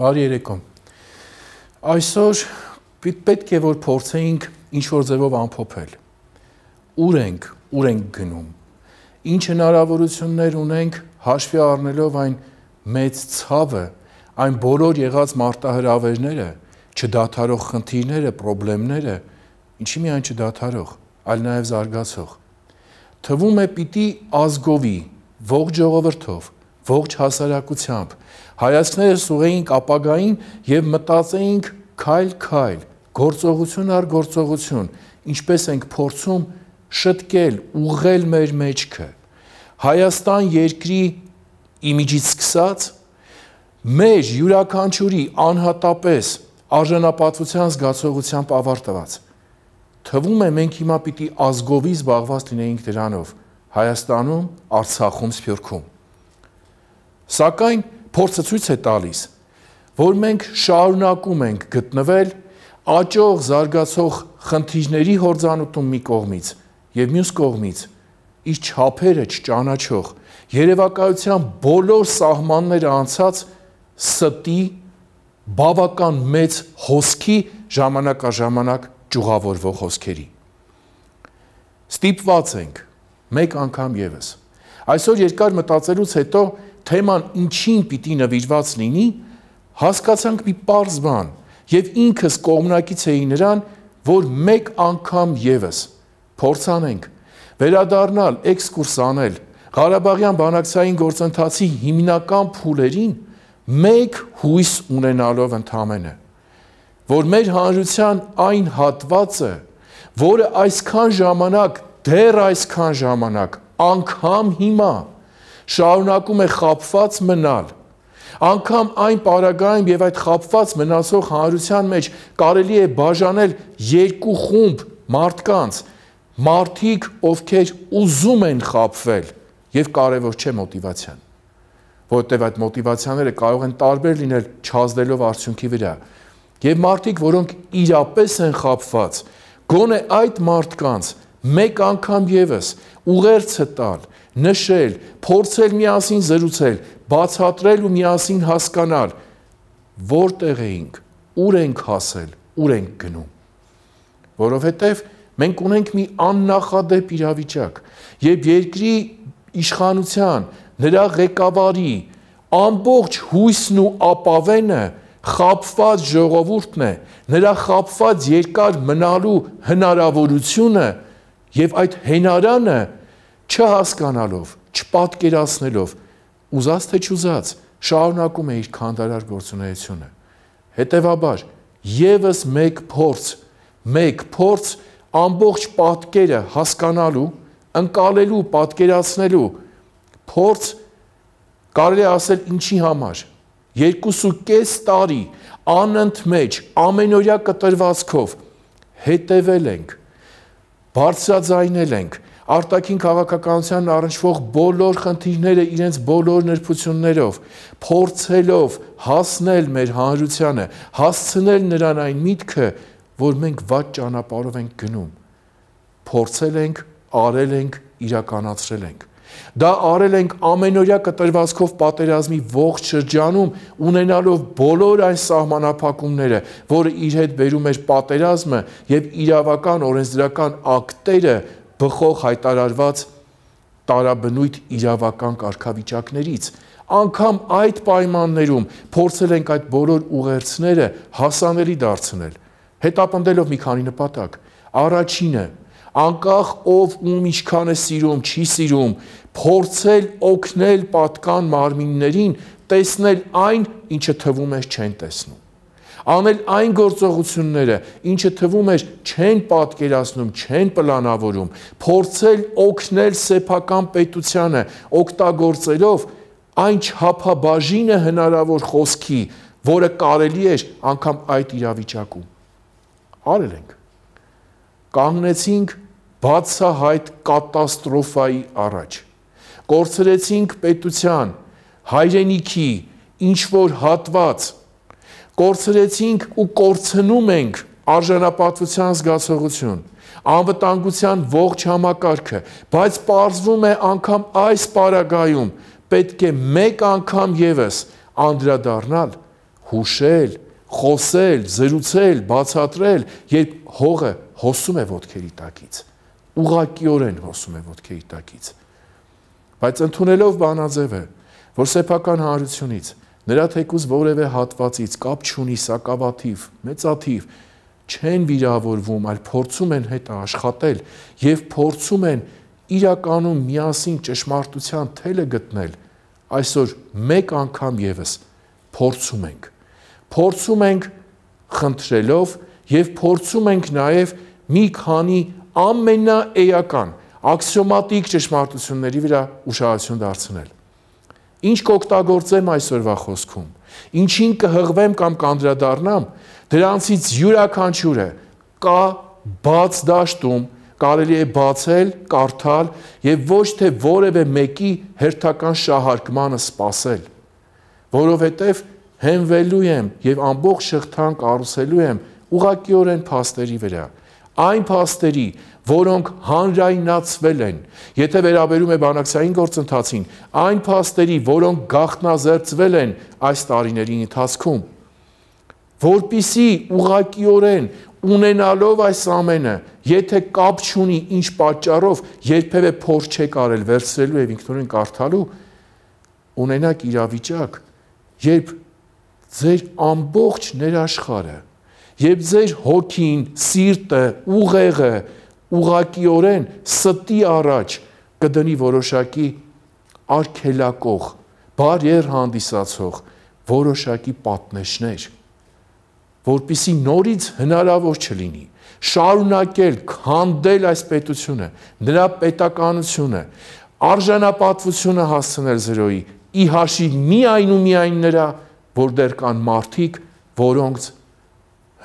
Բարի երեկո։ Այսօր պետք է որ փորձենք ինչ որ ձևով ամփոփել։ Ուր ենք, ուր ենք գնում։ Ինչ հնարավորություններ ունենք հաշվի առնելով այն մեծ ցավը, այն բոլոր եղած մարտահրավերները, չդադարող խնդիրները, խնդիրները, ինչի միայն չդադարող, այլ նաև զարգացող։ Թվում է պիտի ազգովի ողջ ժողովրդով ողջ հասարակությամբ։ Հայացքները սուղեինք ապագային եւ մտածեինք քայլ-քայլ, գործողություն առ գործողություն, ինչպես ենք փորձում շտկել, ուղղել մեր մեջքը։ Հայաստան երկրի իմիջից սկսած մեր յուրաքանչյուրի անհատապես արժանապատվության զգացողությամբ ավարտված։ Թվում է մենք հիմա պիտի ազգովի զբաղված լինեինք դրանով Հայաստանում, Արցախում, Սփյուռքում։ Սակայն փորձը ցույց է տալիս, որ մենք շարունակում ենք գտնվել աճող զարգացող խնդիրների հորձանուտում մի կողմից եւ մյուս կողմից իր չափերը չճանաչող երևակայության բոլոր սահմանները անցած ստի բավական մեծ հոսքի ժամանակ առ ժամանակ ճուղավորվող հոսքերի։ Ստիպված ենք մեկ անգամ եւս։ Այսօր երկար մտածելուց հետո թեման ինչին պիտի նվիրված լինի, հասկացանք մի պարզ բան եւ ինքս կողմնակից էի նրան, որ մեկ անգամ եւս փորձանենք վերադառնալ էքսկուրս անել Ղարաբաղյան բանակցային գործընթացի հիմնական փուլերին մեկ հույս ունենալով ընդամենը որ մեր հանրության այն հատվածը որը այսքան ժամանակ դեռ այսքան ժամանակ անգամ հիմա շարունակում է խապված մնալ։ Անկամ այն պարագայում եւ այդ խապված մնացող հանրության մեջ կարելի է բաժանել երկու խումբ մարդկանց, մարդիկ, ովքեր ուզում են խապվել եւ կարեւոր չէ մոտիվացիան, որովհետեւ այդ մոտիվացիաները կարող են տարբեր լինել չազդելով արդյունքի վրա։ Եվ մարդիկ, որոնք իրապես են խապված, գոնե այդ մարդկանց մեկ անգամ եւս ուղերձը տալ, նշել, փորձել միասին զրուցել, բացատրել ու միասին հասկանալ, որտեղ էինք, ուր ենք հասել, ուր ենք գնում։ Որովհետև մենք ունենք մի աննախադեպ իրավիճակ, երբ երկրի իշխանության, նրա ղեկավարի ամբողջ հույսն ու ապավենը խապված ժողովուրդն է, նրա խապված երկար մնալու հնարավորությունը եւ այդ հենարանը չհասկանալով, չպատկերացնելով, ուզած թե չուզած, շարունակում է իր քանդարար գործունեությունը։ Հետևաբար, եւս մեկ փորձ, մեկ փորձ ամբողջ պատկերը հասկանալու, ընկալելու, պատկերացնելու փորձ կարելի ասել ինչի համար 2.5 տարի անընդմեջ ամենօրյա կտրվածքով հետևել ենք բարձրաձայնել ենք արտաքին քաղաքականության առնչվող բոլոր խնդիրները իրենց բոլոր ներբություններով փորձելով հասնել մեր հանրությանը, հասցնել նրան այն միտքը, որ մենք վատ ճանապարհով ենք գնում։ Փորձել ենք, արել ենք, իրականացրել ենք։ Դա արել ենք ամենօրյա կտրվածքով պատերազմի ողջ շրջանում, ունենալով բոլոր այն սահմանափակումները, որը իր հետ բերում էր պատերազմը եւ իրավական օրենսդրական ակտերը, բխող հայտարարված տարաբնույթ իրավական կարգավիճակներից, անգամ այդ պայմաններում փորձել ենք այդ բոլոր ուղերձները հասանելի դարձնել, հետապնդելով մի քանի նպատակ։ Առաջինը, անկախ ով ում ինչքան է սիրում, չի սիրում, փորձել օգնել պատկան մարմիններին տեսնել այն, ինչը թվում է չեն տեսնում անել այն գործողությունները, ինչը թվում էր չեն պատկերացնում, չեն պլանավորում, փորձել օգնել սեփական պետությանը, օգտագործելով այն չափաբաժինը հնարավոր խոսքի, որը կարելի էր անգամ այդ իրավիճակում։ Արել ենք։ Կանգնեցինք բացահայտ կատաստրոֆայի առաջ։ Կորցրեցինք պետության, հայրենիքի ինչ որ հատված կորցրեցինք ու կորցնում ենք արժանապատվության զգացողություն, անվտանգության ողջ համակարգը, բայց պարզվում է անգամ այս պարագայում պետք է մեկ անգամ եւս անդրադառնալ, հուշել, խոսել, զրուցել, բացատրել, երբ հողը հոսում է ոդքերի տակից, ուղակիորեն հոսում է ոդքերի տակից։ Բայց ընդունելով բանաձևը, որ սեփական հանրությունից Նրա թեկուզ որևէ հատվածից կապ չունի սակավաթիվ, մեծաթիվ չեն վիրավորվում, այլ փորձում են հետը աշխատել եւ փորձում են իրականում միասին ճշմարտության թելը գտնել։ Այսօր մեկ անգամ եւս փորձում ենք։ Փորձում ենք խնդրելով եւ փորձում ենք նաեւ մի քանի ամենաեական, աքսիոմատիկ ճշմարտությունների վրա ուշադրություն դարձնել։ Ինչ կօգտագործեմ այսօրվա խոսքում։ Ինչին կհղվեմ կամ կանդրադառնամ, դրանցից յուրաքանչյուրը կա բաց դաշտում կարելի է բացել, կարդալ եւ ոչ թե որևէ մեկի հերթական շահարկմանը սпасել, որովհետեւ հենվելու եմ եւ ամբողջ շղթան կառուցելու եմ ուղակիորեն փաստերի վրա այն փաստերի, որոնք հանրայնացվել են։ Եթե վերաբերում է բանակցային գործընթացին, այն փաստերի, որոնք գախտնազերծվել են այս տարիների ընթացքում, որբիսի ուղակիորեն ունենալով այս ամենը, եթե կապ չունի ինչ պատճառով, երբևէ փոր չեք արել վերցրելու եւ ինքնուրույն կարդալու, ունենակ իրավիճակ, երբ ձեր ամբողջ ներաշխարը, երբ ձեր հոգին, սիրտը, ուղեղը, ուղակիորեն ստի առաջ կդնի որոշակի արկելակող, բարիեր հանդիսացող որոշակի պատնեշներ, որբիսի նորից հնարավոր չլինի շարունակել քանդել այս պետությունը, նրա պետականությունը, արժանապատվությունը հասցնել զրոյի, ի հաշիվ միայն ու միայն նրա, որ դեռ կան մարդիկ, որոնց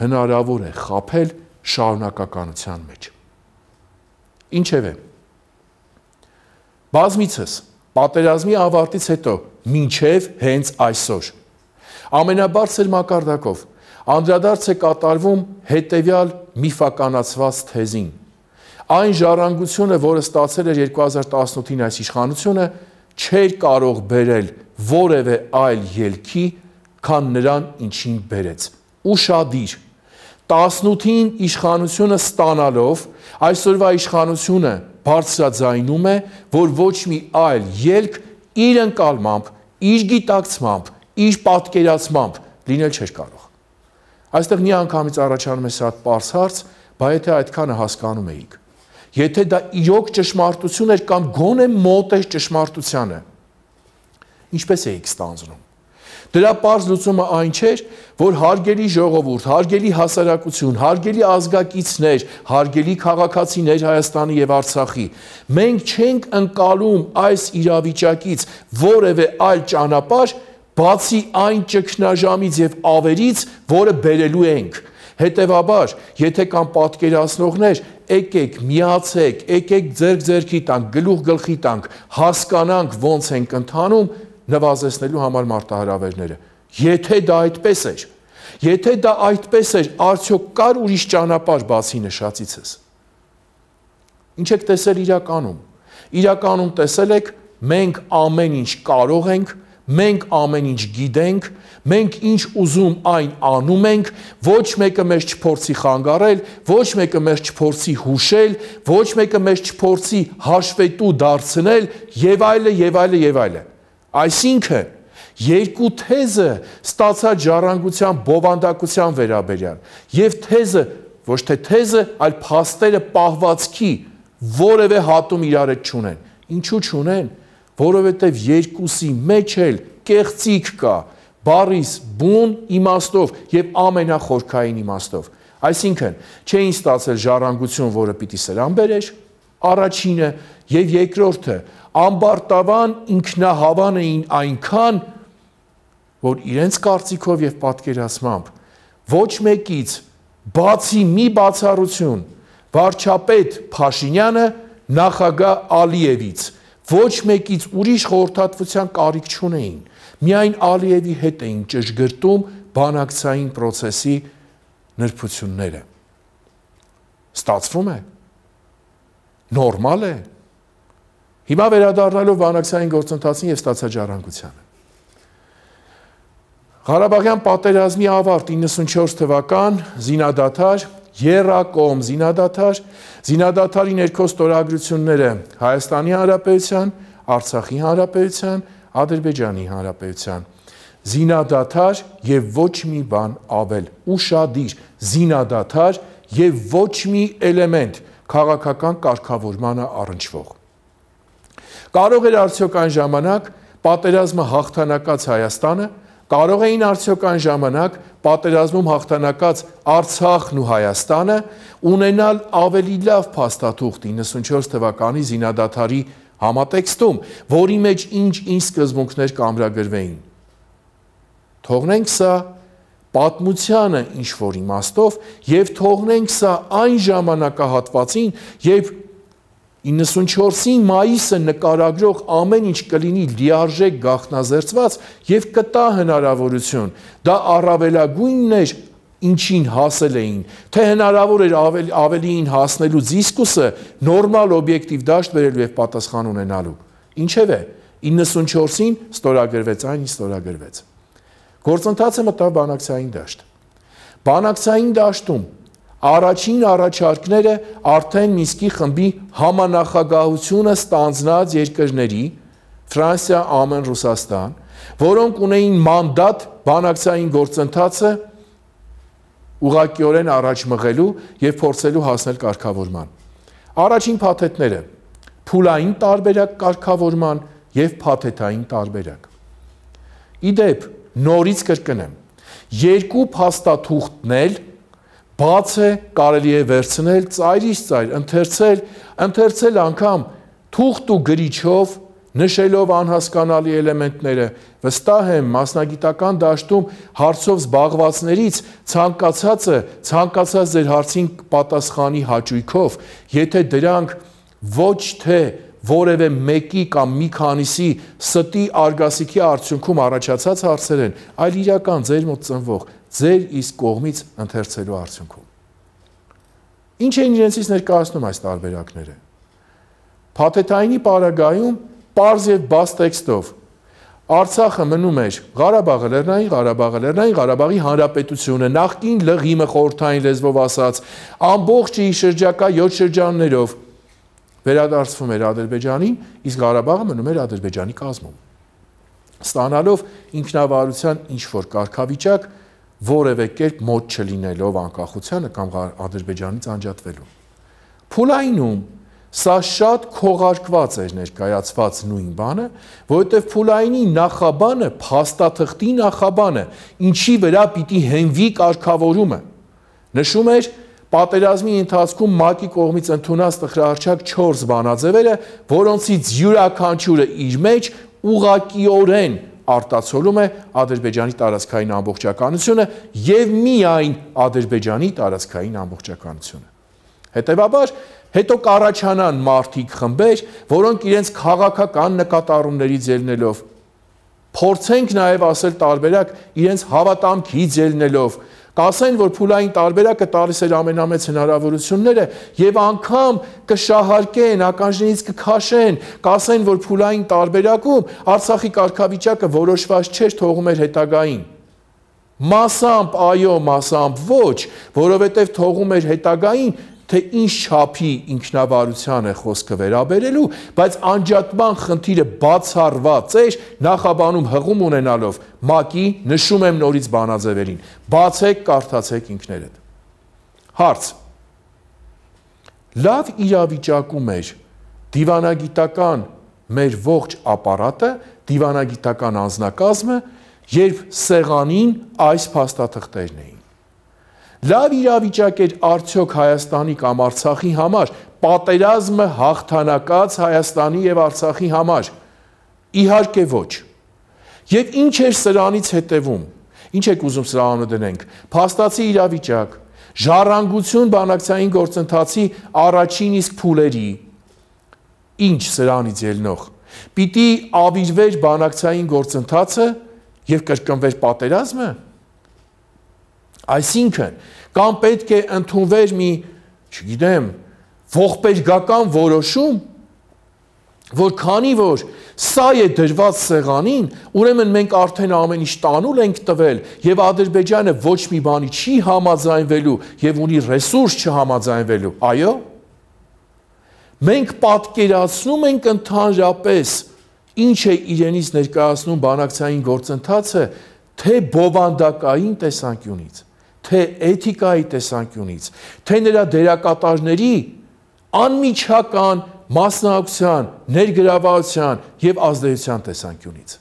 հնարավոր է խაფել շարունակականության մեջ։ Ինչևէ։ Բազմիցս պատերազմի ավարտից հետո մինչև հենց այսօր ամենաբարձր մակարդակով անդրադարձ է կատարվում հետևյալ միֆականացված թեզին։ Այն ժառանգությունը, որը ստացել էր 2018-ին այս իշխանությունը, չէր կարող բերել որևէ այլ ելքի, քան նրան ինչին բերեց։ Ուշադիր 18-ին իշխանությունը ստանալով Այսօրվա իշխանությունը բարձրաձայնում է, որ ոչ մի այլ ելք իր ընկալմամբ, իր գիտակցմամբ, իր պատկերացմամբ լինել չէր կարող։ Այստեղ մի անգամից առաջանում է սա պարզ հարց, բա եթե այդքանը հասկանում էիք։ Եթե դա իրոք ճշմարտություն էր կամ գոնե մոտ էր ճշմարտությանը, ինչպես էիք ստանձնում։ Դրա པարզ լուծումը այն չէր, որ հարգելի ժողովուրդ, հարգելի հասարակություն, հարգելի ազգակիցներ, հարգելի քաղաքացիներ Հայաստանի եւ Արցախի, մենք չենք ընկալում այս իրավիճակից որևէ այլ ճանապարհ, բացի այն ճգնաժամից եւ ավերից, որը բերելու ենք։ Հետևաբար, եթե կան պատկերացնողներ, եկեք, միացեք, եկեք ձերք ձերքի տանք, գլուխ գլխի տանք, հասկանանք ոնց ենք ընթանում նվազեցնելու համար մարտահրավերները։ Եթե դա այդպես էր, եթե դա այդպես էր, արդյոք կար ուրիշ ճանապարհ բացի նշածիցս։ Ինչ եք տեսել իրականում։ Իրականում տեսել եք, մենք ամեն ինչ կարող ենք, մենք ամեն ինչ գիտենք, մենք ինչ ուզում այն անում ենք, ոչ մեկը մեզ չփորձի խանգարել, ոչ մեկը մեզ չփորձի հուշել, ոչ մեկը մեզ չփորձի հաշվետու դարձնել եւ այլը եւ այլը եւ այլը։ այլ, այլ, այլ, այլ, այլ, այլ, այլ, այլ, այլ, այլ Այսինքն երկու թեզը ստացած ժառանգության բովանդակության վերաբերյալ եւ թեզը ոչ թե թեզը, այլ փաստերը պահվածքի որևէ հատում իրար հետ չունեն։ Ինչու չունեն որովհետև երկուսի մեջ էլ կեղծիք կա բարիս բուն իմաստով եւ ամենախորքային իմաստով այսինքն չէին ստացել ժառանգություն որը պիտի սրան բերեր առաջինը եւ երկրորդը ամբարտավան ինքնահավան էին այնքան, որ իրենց կարծիքով եւ պատկերացմամբ ոչ մեկից բացի մի բացառություն վարչապետ Փաշինյանը նախագահ Ալիևից ոչ մեկից ուրիշ խորհրդատվության կարիք չունեին միայն Ալիևի հետ էին ճշգրտում բանակցային process-ի նրբությունները ստացվում է նորմալ է Հիմա վերադառնալով Վանաքսային գործընթացին եւ ստացա ժառանգությանը։ Ղարաբաղյան պատերազմի ավարտ 94 թվական զինադադար Երակոմ զինադադար զինադադարի ներքո ստորագրությունները Հայաստանի Հանրապետության, Արցախի Հանրապետության, Ադրբեջանի Հանրապետության զինադադար եւ ոչ մի բան ավել ուշադիր զինադադար եւ ոչ մի էլեմենտ քաղաքական կարգավորմանը առնչվող Կարող էր արդյոք այն ժամանակ պատերազմը հաղթանակած Հայաստանը, կարող էին արդյոք այն ժամանակ պատերազմում հաղթանակած Արցախն ու Հայաստանը ունենալ ավելի լավ փաստաթուղթ 94 թվականի զինադադարի համատեքստում, որի մեջ ինչ-ինչ սկզբունքներ կամրագրվեին։ Թողնենք սա պատմությանը ինչ որ իմաստով եւ թողնենք սա այն ժամանակահատվածին, երբ 94-ի մայիսը նկարագրող ամեն ինչ կլինի լիարժեք գախնազերծված եւ կտա հնարավորություն։ Դա առավելագույնն էր ինչին հասել էին, թե հնարավոր էր ավել, ավելիին հասնելու զիսկուսը նորմալ օբյեկտիվ դաշտ վերելու եւ պատասխան ունենալու։ Ինչևէ, 94-ին ստորագրվեց այն, ինչ ստորագրվեց։ Գործընթացը մտավ բանակցային դաշտ։ Բանակցային դաշտում առաջին առաջարկները արդեն Մինսկի խմբի համանախագահությունը ստանձնած երկրների Ֆրանսիա, ԱՄՆ, Ռուսաստան, որոնք ունեին մանդատ բանակցային գործընթացը ուղղակիորեն առաջ մղելու եւ փորձելու հասնել կարգավորման։ Առաջին փաթեթները՝ փուլային տարբերակ կարգավորման եւ փաթեթային տարբերակ։ Իդեպ նորից կրկնեմ, երկու փաստաթուղթն էլ բաց է, կարելի է վերցնել ծայրից ծայր, ընթերցել, ընթերցել անգամ թուղթ ու գրիչով, նշելով անհասկանալի էլեմենտները, վստահ եմ մասնագիտական դաշտում հարցով զբաղվածներից ցանկացածը ցանկացած ձեր հարցին պատասխանի հաճույքով, եթե դրանք ոչ թե որևէ մեկի կամ մի քանիսի ստի արգասիքի արդյունքում առաջացած հարցեր են, այլ իրական ձեր մոտ ծնվող ձեր իսկ կողմից ընթերցելու արդյունքում։ Ինչ են իրենցից ներկայացնում այս տարբերակները։ Փաթեթայինի պարագայում པարզ եւ բաց տեքստով Արցախը մնում էր Ղարաբաղը Լեռնային Ղարաբաղը Լեռնային Ղարաբաղի Հանրապետությունը նախքին լղիմը խորթային լեզվով ասած ամբողջ իր շրջակա 7 շրջաններով վերադարձվում էր Ադրբեջանին իսկ Ղարաբաղը մնում էր Ադրբեջանի կազմում ստանալով ինքնավարության ինչ որ կարգավիճակ որևէ կերպ մոտ չլինելով անկախությանը կամ Ադրբեջանից անջատվելու։ Փուլայինում սա շատ քողարկված էր ներկայացված նույն բանը, որովհետև Փուլայինի նախաբանը փաստաթղթի նախաբանը, ինչի վրա պիտի հենվի կարգավորումը, նշում էր պատերազմի ընթացքում ՄԱԿ-ի կողմից ընդունած տխրահարչակ 4 բանաձևերը, որոնցից յուրաքանչյուրը իր մեջ ուղակիորեն արտացոլում է Ադրբեջանի տարածքային ամբողջականությունը եւ միայն Ադրբեջանի տարածքային ամբողջականությունը։ Հետևաբար հետո կառաջանան մարտիկ խմբեր, որոնք իրենց քաղաքական նկատառումների ձելնելով փորձենք նաև ասել տարբերակ իրենց հավատամքի ձելնելով կասեն, որ փուլային տարբերակը տալիս էր ամենամեծ հնարավորությունները եւ անգամ կշահարկեն, ականջներից կքաշեն, կասեն, որ փուլային տարբերակում Արցախի կարգավիճակը որոշված չէր թողում էր հետագային։ Մասամբ, այո, մասամբ ոչ, որովհետև թողում էր հետագային թե ինչ չափի ինքնավարության է խոսքը վերաբերելու, բայց անջատման խնդիրը բացառված էր նախաբանում հղում ունենալով ՄԱԿ-ի նշում եմ նորից բանաձևերին։ Բացեք, կարդացեք ինքներդ։ Հարց. Լավ իրավիճակում էր դիվանագիտական մեր ողջ ապարատը, դիվանագիտական անձնակազմը, երբ սեղանին այս փաստաթղթերն էին Լավ իրավիճակ էր արդյոք Հայաստանի կամ Արցախի համար, պատերազմը հաղթանակած Հայաստանի եւ Արցախի համար։ Իհարկե ոչ։ Եվ ինչ էր սրանից հետևում։ Ինչ եք ուզում սրանով դնենք։ Փաստացի իրավիճակ, ժառանգություն բանակցային գործընթացի առաջին իսկ փուլերի։ Ինչ սրանից ելնող։ Պիտի ավիրվեր բանակցային գործընթացը եւ կրկնվեր պատերազմը։ Այսինքն, կամ պետք է ընդունվեր մի, չգիտեմ, ողբերգական որոշում, որ քանի որ սա է դրված սեղանին, ուրեմն մենք արդեն ամեն ինչ տանուլ ենք տվել եւ Ադրբեջանը ոչ մի բանի չի համաձայնվելու եւ ունի ռեսուրս չհամաձայնվելու, այո։ Մենք պատկերացնում ենք ընդհանրապես ինչ է իրենից ներկայացնում բանակցային գործընթացը, թե բովանդակային տեսանկյունից թե էթիկայի տեսանկյունից, թե նրա դերակատարների անմիջական մասնակցության, ներգրավվածության եւ ազդեցության տեսանկյունից։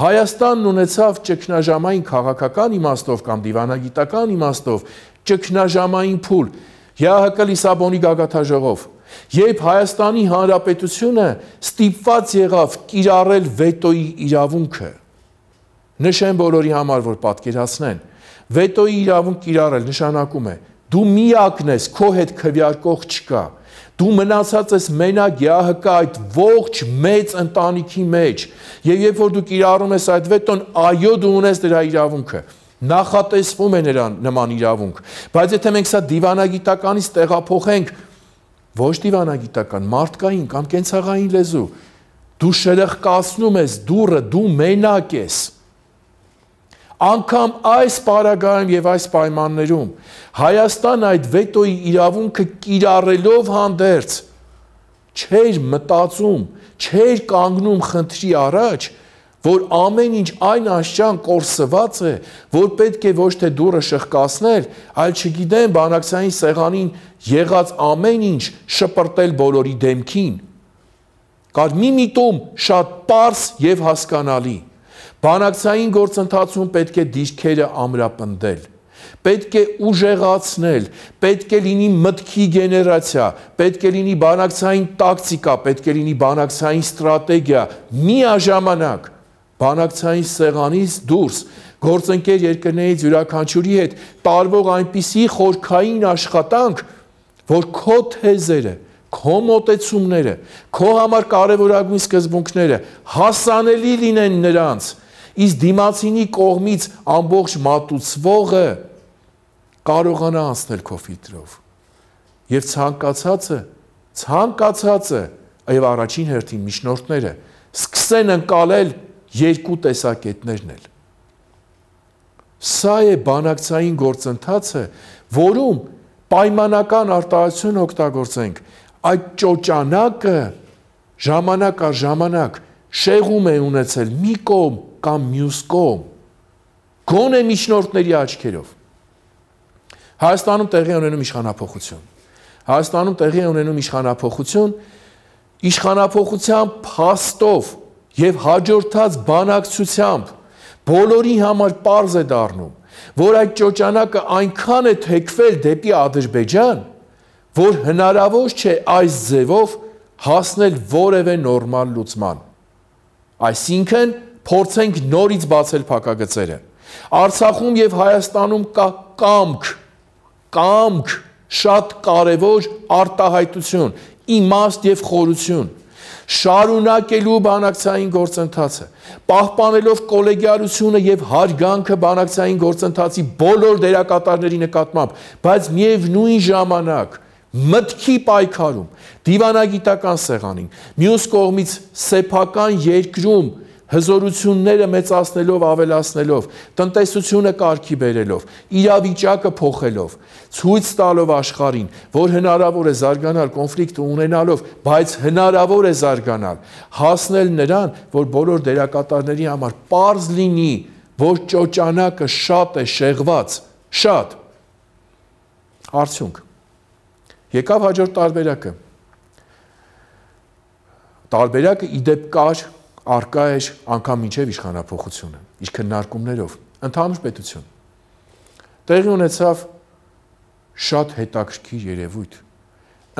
Հայաստանն ունեցավ ճգնաժամային քաղաքական իմաստով կամ դիվանագիտական իմաստով ճգնաժամային փուլ ՀՀԿ Լիսաբոնի գագաթաժողով, երբ Հայաստանի Հանրապետությունը ստիպված եղավ կիրառել վետոյի իրավունքը։ Նշեմ բոլորի համար, որ պատկերացնեն, վետոյի իրավունք կիրառել նշանակում է դու միակն ես, քո հետ քվյարկող չկա։ Դու մնացած ես մենակ Եհակա այդ ողջ մեծ ընտանիքի մեջ։ Եվ երբ որ դու կիրառում ես այդ վետոն, այո դու ունես դրա իրավունքը նախատեսվում է նրան նման իրավունք բայց եթե մենք սա դիվանագիտականից տեղափոխենք ոչ դիվանագիտական մարդկային կամ կենցաղային լեզու դու շրխկացնում ես դուրը դու մենակ ես դու Անկամ այս պարագայում եւ այս պայմաններում Հայաստան այդ վետոյի իրավունքը կիրառելով հանդերձ չէր մտածում, չէր կանգնում խնդրի առաջ, որ ամեն ինչ այն աշճան կորսված է, որ պետք է ոչ թե դուրը շղկացնել, այլ չգիտեմ բանակցային սեղանին եղած ամեն ինչ շպրտել բոլորի դեմքին։ Կար մի միտում շատ པարս եւ հասկանալի։ Բանակցային գործընթացում պետք է դիրքերը ամրապնդել, պետք է ուժեղացնել, պետք է լինի մտքի գեներացիա, պետք է լինի բանակցային տակտիկա, պետք է լինի բանակցային ստրատեգիա, միաժամանակ բանակցային սեղանից դուրս գործընկեր երկրներից յուրաքանչյուրի հետ տարվող այնպիսի խորքային աշխատանք, որ քո թեզերը, քո մտածումները, քո համար կարևորագույն սկզբունքները հասանելի լինեն նրանց, իսկ դիմացինի կողմից ամբողջ մատուցվողը կարողանա անցնել քո ֆիլտրով։ Եվ ցանկացածը, ցանկացածը, այև առաջին հերթին միջնորդները սկսեն ընկալել երկու տեսակետներն էլ։ Սա է բանակցային գործընթացը, որում պայմանական արտահայտություն օգտագործենք։ Այդ ճոճանակը ժամանակ առ ժամանակ շեղում է ունեցել մի կողմ կամ մյուս կողմ գոնե միջնորդների աչքերով Հայաստանում տեղի ունենում իշխանապողություն Հայաստանում տեղի ունենում իշխանապողություն իշխանապողության փաստով եւ հաջորդած բանակցությամբ բոլորի համար པարզ է դառնում որ այդ ճոճանակը այնքան է թեքվել դեպի Ադրբեջան որ հնարավոր չէ այս ձևով հասնել որևէ նորմալ լուծման։ Այսինքն փորձենք նորից բացել փակագծերը։ Արցախում եւ Հայաստանում կա կամք, կամք, շատ կարևոր արտահայտություն, իմաստ եւ խորություն շարունակելու բանակցային գործընթացը, պահպանելով կոլեգիալությունը եւ հարգանքը բանակցային գործընթացի բոլոր դերակատարների նկատմամբ, բայց միևնույն ժամանակ մտքի պայքարում, դիվանագիտական սեղանին, մյուս կողմից սեփական երկրում հզորությունները մեծացնելով, ավելացնելով, տնտեսությունը կարգի բերելով, իրավիճակը փոխելով, ցույց տալով աշխարհին, որ հնարավոր է զարգանալ կոնֆլիկտ ունենալով, բայց հնարավոր է զարգանալ, հասնել նրան, որ բոլոր դերակատարների համար པարզ լինի, որ ճոճանակը շատ է շեղված, շատ արդյունք եկավ հաջորդ տարբերակը տարբերակը իդեպ կար արկա էր անգամ ինչև իշխանապողությունը, իր քննարկումներով, ընդհանուր պետություն։ Տեղի ունեցավ շատ հետաքրքիր երևույթ։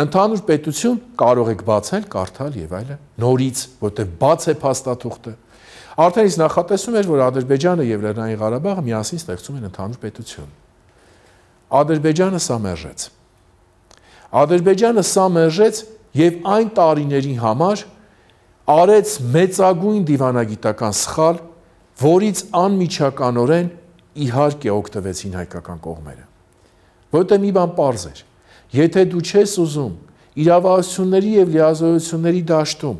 Ընդհանուր պետություն կարող եք բացել, կարդալ եւ այլը նորից, որտեղ բաց է փաստաթուղթը։ Արդեն իսկ նախատեսում էր, որ Ադրբեջանը եւ Լեռնային Ղարաբաղը միասին ստեղծում են ընդհանուր պետություն։ Ադրբեջանը սա մերժեց։ Ադրբեջանը սա մերժեց եւ այն տարիների համար, արեց մեծագույն դիվանագիտական սխալ, որից անմիջականորեն իհարկե օգտվեցին հայկական կողմերը։ Որտե մի բան པարզ էր։ Եթե դու չես ուզում իրավարությունների եւ լիազորությունների դաշտում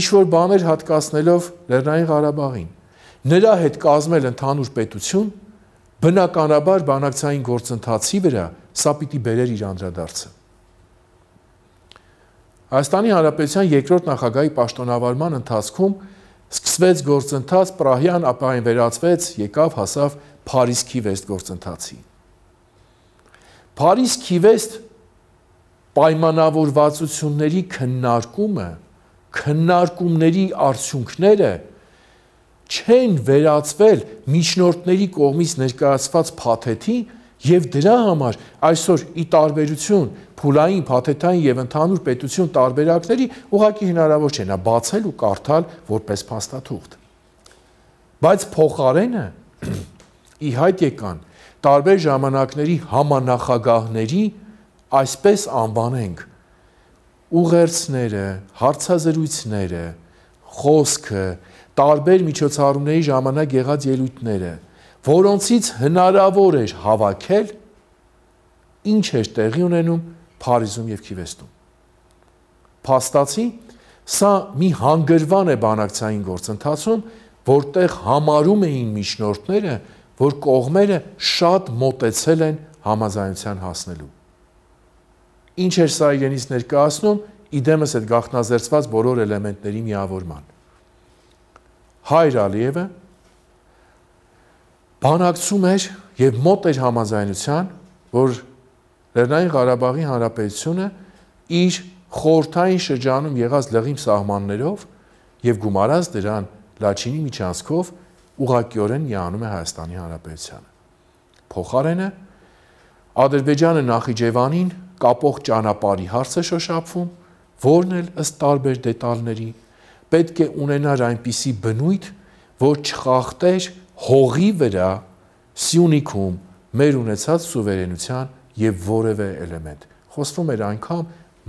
ինչ որ բաներ հատկացնելով Լեռնային Ղարաբաղին, նրա հետ կազմել ընդհանուր պետություն, բնականաբար բանակցային գործընթացի վրա սա պիտի բերեր իր անդրադարձը։ Հայաստանի Հանրապետության երկրորդ նախագահի պաշտոնավարման ընթացքում սկսվեց գործընթաց Պրահյան, ապա այն վերածվեց, եկավ հասավ Փարիզ Քիվեստ գործընթացին։ Փարիզ Քիվեստ պայմանավորվածությունների քննարկումը, քննարկումների արդյունքները չեն վերածվել միջնորդների կողմից ներկայացված փաթեթի եւ դրա համար այսօր ի տարբերություն փուլային, փաթեթային եւ ընդհանուր պետություն տարբերակների ուղակի հնարավոր չէ նա բացել ու կարդալ որպես փաստաթուղթ։ Բայց փոխարենը ի հայտ եկան տարբեր ժամանակների համանախագահների այսպես անվանենք ուղերձները, հարցազրույցները, խոսքը, տարբեր միջոցառումների ժամանակ եղած ելույթները, որոնցից հնարավոր էր հավաքել ինչ էր տեղի ունենում Փարիզում եւ Քիվեստում։ Փաստացի սա մի հանգրվան է բանակցային գործընթացում, որտեղ համարում էին միջնորդները, որ կողմերը շատ մոտեցել են համազանության հասնելու։ Ինչ էր սա իրենից ներկայացնում իդեմս այդ գախնազերծված բոլոր էլեմենտների միավորման։ Հայր Ալիևը բանակցում էր եւ մոտ էր համազանության, որ Լեռնային Ղարաբաղի Հանրապետությունը իր խորթային շրջանում եղած լղիմ սահմաններով եւ գումարած դրան Լաչինի միջանցքով ուղղակիորեն միանում է Հայաստանի Հանրապետությանը։ Փոխարենը Ադրբեջանը Նախիջևանին կապող ճանապարհի հարցը շոշափվում, որն էլ ըստ տարբեր դետալների պետք է ունենար այնպիսի բնույթ, որ չխախտեր հողի վրա Սյունիքում մեր ունեցած սուվերենության եւ որևէ էլեմենտ։ Խոսվում էր անգամ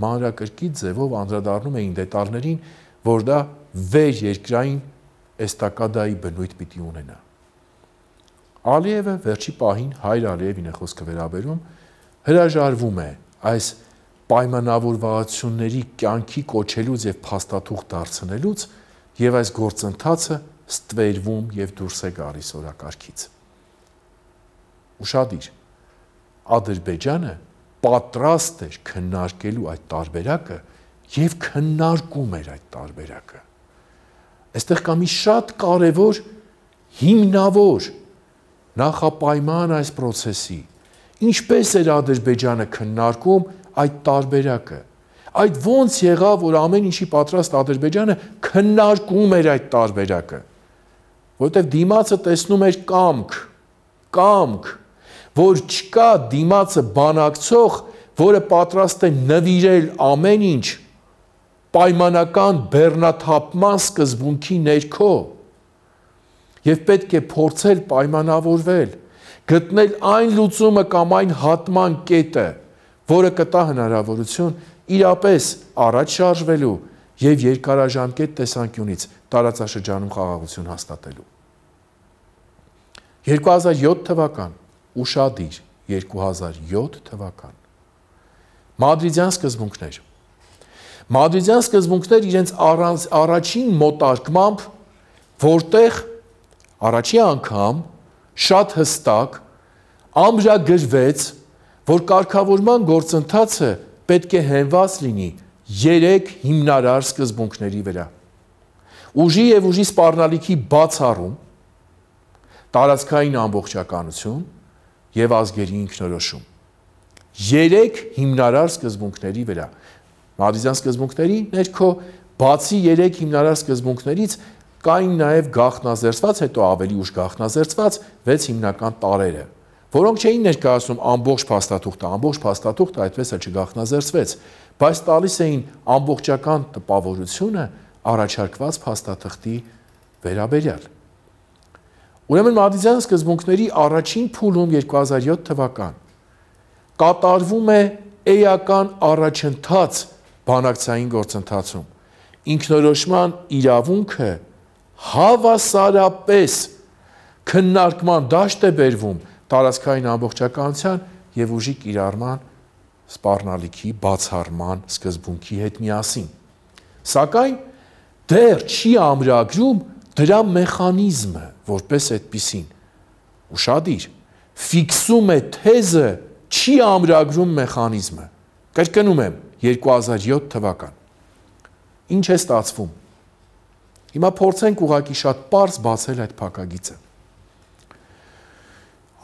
մանրակրկիտ ձևով անդրադառնում էին դետալներին, որ դա վեր երկրային էստակադայի բնույթ պիտի ունենա։ Ալիևը վերջի պահին հայր Ալիևին է խոսքը վերաբերում, հրաժարվում է այս պայմանավորվածությունների կյանքի կոչելուց եւ փաստաթուղթ դարձնելուց եւ այս գործընթացը ստվերվում եւ դուրս է գալիս օրակարգից։ Ուշադիր Ադրբեջանը պատրաստ էր քննարկելու այդ տարբերակը եւ քննարկում էր այդ տարբերակը։ Այստեղ կա մի շատ կարևոր հիմնավոր նախապայման այս process-ի։ Ինչպես էր Ադրբեջանը քննարկում այդ տարբերակը։ Այդ ոնց եղավ, որ ամեն ինչի պատրաստ Ադրբեջանը քննարկում էր այդ տարբերակը։ Որտեւ դիմացը տեսնում էր կամք, կամք, որ չկա դիմացը բանակցող, որը պատրաստ է նվիրել ամեն ինչ պայմանական բեռնաթափման սկզբունքի ներքո։ Եվ պետք է փորձել պայմանավորվել, գտնել այն լուծումը կամ այն հատման կետը, որը կտա հնարավորություն իրապես առաջ շարժվելու եւ երկարաժամկետ տեսանկյունից տարածաշրջանում խաղաղություն հաստատելու 2007 թվական Ուշադիր 2007 թվական։ Մադրիդյան սկզբունքներ։ Մադրիդյան սկզբունքներ իրենց առանց, առաջին մոտարկմամբ, որտեղ առաջի անգամ շատ հստակ ամրագրվեց, որ կարգավորման գործընթացը պետք է հենված լինի 3 հիմնարար սկզբունքների վրա։ Ուժի եւ ուժի սպառնալիքի բացառում, տարածքային ամբողջականություն, եւ ազգերի ինքնորոշում։ Երեք հիմնարար սկզբունքների վրա։ Մադրիդյան սկզբունքների ներքո բացի երեք հիմնարար սկզբունքներից կային նաեւ գախնազերծված, հետո ավելի ուշ գախնազերծված վեց հիմնական տարերը, որոնք չէին ներկայացնում ամբողջ փաստաթուղթը, ամբողջ փաստաթուղթը այդպես էլ չգախնազերծվեց, բայց տալիս էին ամբողջական տպավորությունը առաջարկված փաստաթղթի վերաբերյալ։ Ուրեմն Մադիզյան սկզբունքների առաջին փուլում 2007 թվական կատարվում է էական առաջընթաց բանակցային գործընթացում։ Ինքնորոշման իրավունքը հավասարապես քննարկման դաշտ է բերվում տարածքային ամբողջականության եւ ուժի կիրառման սպառնալիքի բացառման սկզբունքի հետ միասին։ Սակայն դեռ չի ամրագրում դրա մեխանիզմը որպես այդպիսին։ Ուշադիր, ֆիքսում է թեզը, չի ամրագրում մեխանիզմը։ Կրկնում եմ, 2007 թվական։ Ինչ է ստացվում։ Հիմա փորձենք ուղակի շատ པարզ բացել այդ փակագիծը։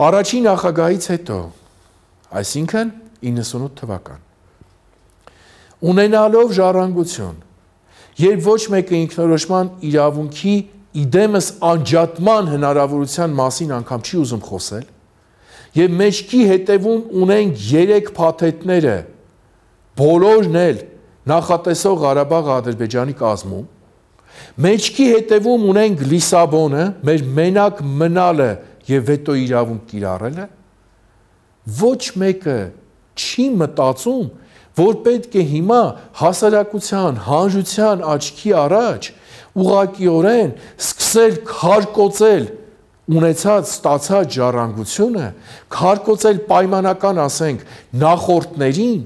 Առաջին նախագահից հետո, այսինքն 98 թվական։ Ունենալով ժառանգություն, երբ ոչ մեկը ինքնորոշման իրավունքի իդեմս անջատման հնարավորության մասին անգամ չի ուզում խոսել, եւ մեջքի հետևում ունենք երեք փաթեթները, բոլորն էլ նախատեսող Ղարաբաղ Ադրբեջանի կազմում, մեջքի հետևում ունենք Լիսաբոնը, մեր մենակ մնալը եւ վետո իրավունք կիրառելը, ոչ մեկը չի մտածում, որ պետք է հիմա հասարակության, հանրության աչքի առաջ առաջ ուղակիորեն սկսել քարկոծել ունեցած ստացած ժառանգությունը, քարկոծել պայմանական, ասենք, նախորդներին,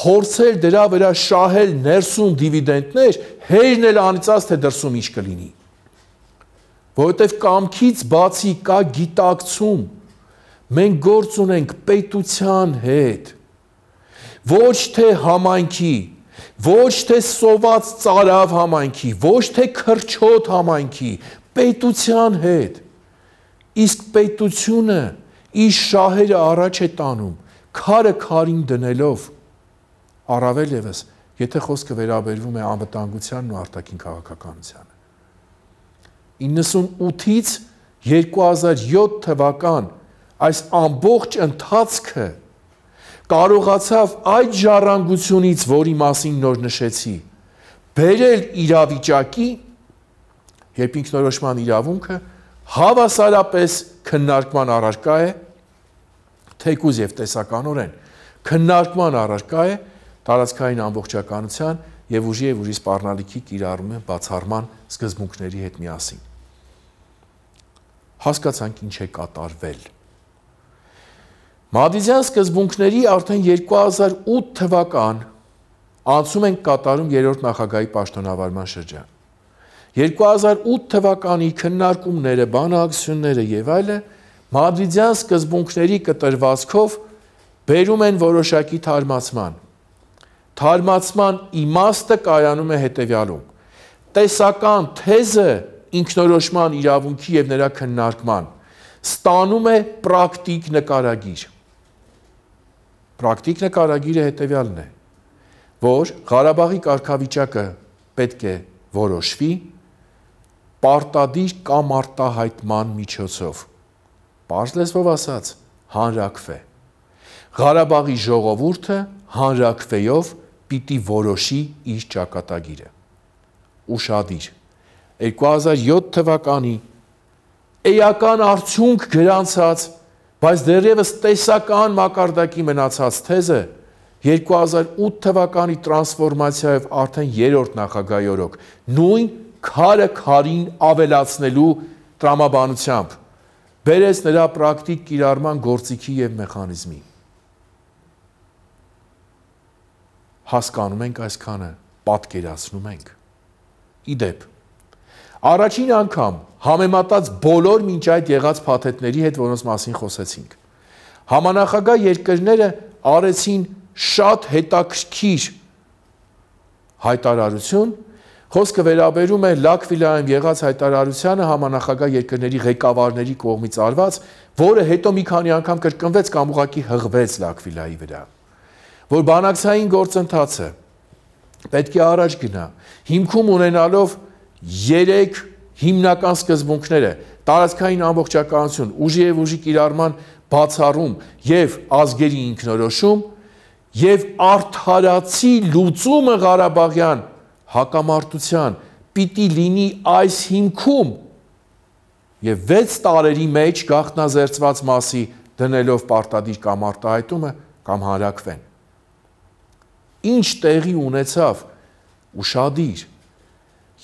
փորձել դրա վրա շահել ներսում դիվիդենդներ, հերն էլ անիծած թե դրսում ինչ կլինի։ Որովհետև կամքից բացի կա գիտակցում։ Մենք գործ ունենք պետության հետ։ Ոչ թե համայնքի, ոչ թե սոված цаրավ համայնքի, ոչ թե քրչոտ համայնքի, պետության հետ։ Իսկ պետությունը իր շահերը առաջ է տանում, քարը քարին դնելով։ Առավել եւս, եթե խոսքը վերաբերվում է անվտանգությանն ու արտաքին քաղաքականությանը։ 98-ից 2007 թվական այս ամբողջ ընթացքը կարողացավ այդ ժառանգությունից, որի մասին նոր նշեցի, բերել իրավիճակի, երբ ինքնորոշման իրավունքը հավասարապես քննարկման առարկա է, թեկուզ եւ տեսականորեն քննարկման առարկա է տարածքային ամբողջականության եւ ուժի եւ ուժի սպառնալիքի կիրառումը բացառման սկզբունքների հետ միասին։ Հասկացանք ինչ է կատարվել Մադիզյան սկզբունքների արդեն 2008 թվական անցում են կատարում երրորդ նախագահի պաշտոնավարման շրջան։ 2008 թվականի քննարկումները, բանակցությունները եւ այլը Մադրիդյան սկզբունքների կտրվածքով բերում են որոշակի թարմացման։ Թարմացման իմաստը կայանում է հետևյալում. տեսական թեզը ինքնորոշման իրավունքի եւ նրա քննարկման ստանում է պրակտիկ նկարագիր պրակտիկ նկարագիրը հետևյալն է, որ Ղարաբաղի կարգավիճակը պետք է որոշվի պարտադիր կամ արտահայտման միջոցով։ Պարզ լեզվով ասած, հանրակվե։ Ղարաբաղի ժողովուրդը հանրակվեյով պիտի որոշի իր ճակատագիրը։ Ուշադիր։ 2007 թվականի էական արդյունք գրանցած Բայց դեռևս տեսական մակարդակի մնացած թեզը 2008 թվականի տրանսֆորմացիայով արդեն երրորդ նախագահի օրոք նույն քարը քարին ավելացնելու տրամաբանությամբ բերեց նրա պրակտիկ կիրառման գործիքի եւ մեխանիզմի հասկանում ենք այսքանը պատկերացնում ենք ի դեպ Առաջին անգամ համեմատած բոլոր մինչ այդ եղած փաթեթների հետ, որոնց մասին խոսեցինք։ Համանախագահ երկրները արեցին շատ հետաքրքիր հայտարարություն, Խոսքը վերաբերում է Լակվիլայում եղած հայտարարությանը համանախագահ երկրների ղեկավարների կողմից արված, որը հետո մի քանի անգամ կրկնվեց կամ ուղակի հղվեց Լակվիլայի վրա, որ բանակցային գործընթացը պետք է առաջ գնա, հիմքում ունենալով 3 հիմնական սկզբունքները՝ տարածքային ամբողջականություն, ուժի եւ ուժի կիրառման բացառում եւ ազգերի ինքնորոշում եւ արդարացի լուծումը Ղարաբաղյան հակամարտության պիտի լինի այս հիմքում եւ 6 տարերի մեջ գախտնազերծված մասի դնելով պարտադիր կամ արտահայտումը կամ հանրակվեն ինչ տեղի ունեցավ ուշադիր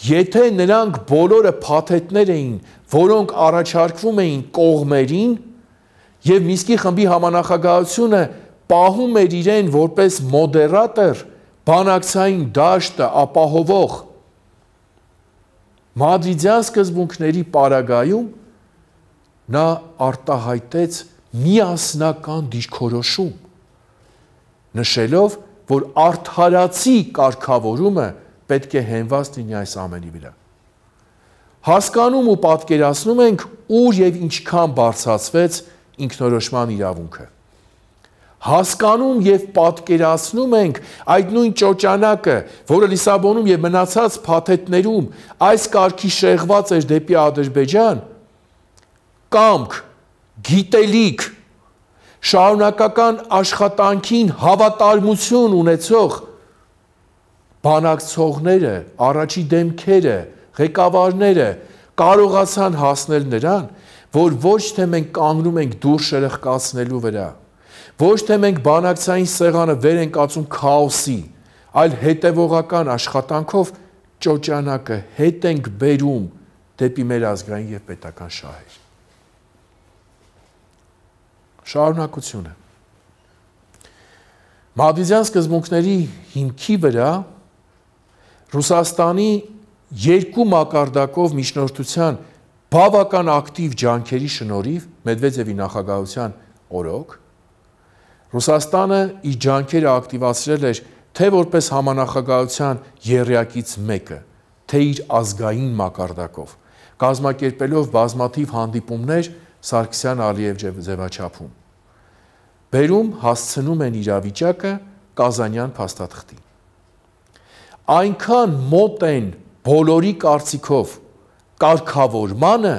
Եթե նրանք բոլորը փաթեթներ էին, որոնք առաջարկվում էին կողմերին, եւ Միսկի խմբի համանախագահությունը պահում էր իրեն որպես մոդերատոր, բանակցային դաշտը ապահովող Մադրիդյան սկզբունքների պարագայում նա արտահայտեց միասնական դիրքորոշում նշելով որ արթարացի կարգավորումը պետք է հենված լինի այս ամենի վրա։ Հասկանում ու պատկերացնում ենք ուր եւ ինչքան բարձրացվեց ինքնորոշման իրավունքը։ Հասկանում եւ պատկերացնում ենք այդ նույն ճոճանակը, որը Լիսաբոնում եւ մնացած փաթեթներում այս կարգի շեղված էր դեպի Ադրբեջան, կամք, գիտելիք, շարունակական աշխատանքին հավատարմություն ունեցող բանակցողները, առաջի դեմքերը, ղեկավարները կարողացան հասնել նրան, որ ոչ թե մենք կանգնում ենք դուրս շրխկացնելու վրա, ոչ թե մենք բանակցային սեղանը վեր ենք ածում քաոսի, այլ հետևողական աշխատանքով ճոճանակը հետ ենք բերում դեպի մեր ազգային եւ պետական շահեր։ Շարունակությունը Մադրիդյան սկզբունքների հիմքի վրա Ռուսաստանի երկու մակարդակով միջնորդության բավական ակտիվ ջանքերի շնորհիվ Մեդվեդևի նախագահության օրոք Ռուսաստանը իր ջանքերը ակտիվացրել էր թե որպես համանախագահության երյակից մեկը, թե իր ազգային մակարդակով, կազմակերպելով բազմաթիվ հանդիպումներ Սարգսյան Ալիև ձևաչափում։ Բերում հասցնում են իրավիճակը Կազանյան փաստաթղթին այնքան մոտ են բոլորի կարծիքով կարգավորմանը,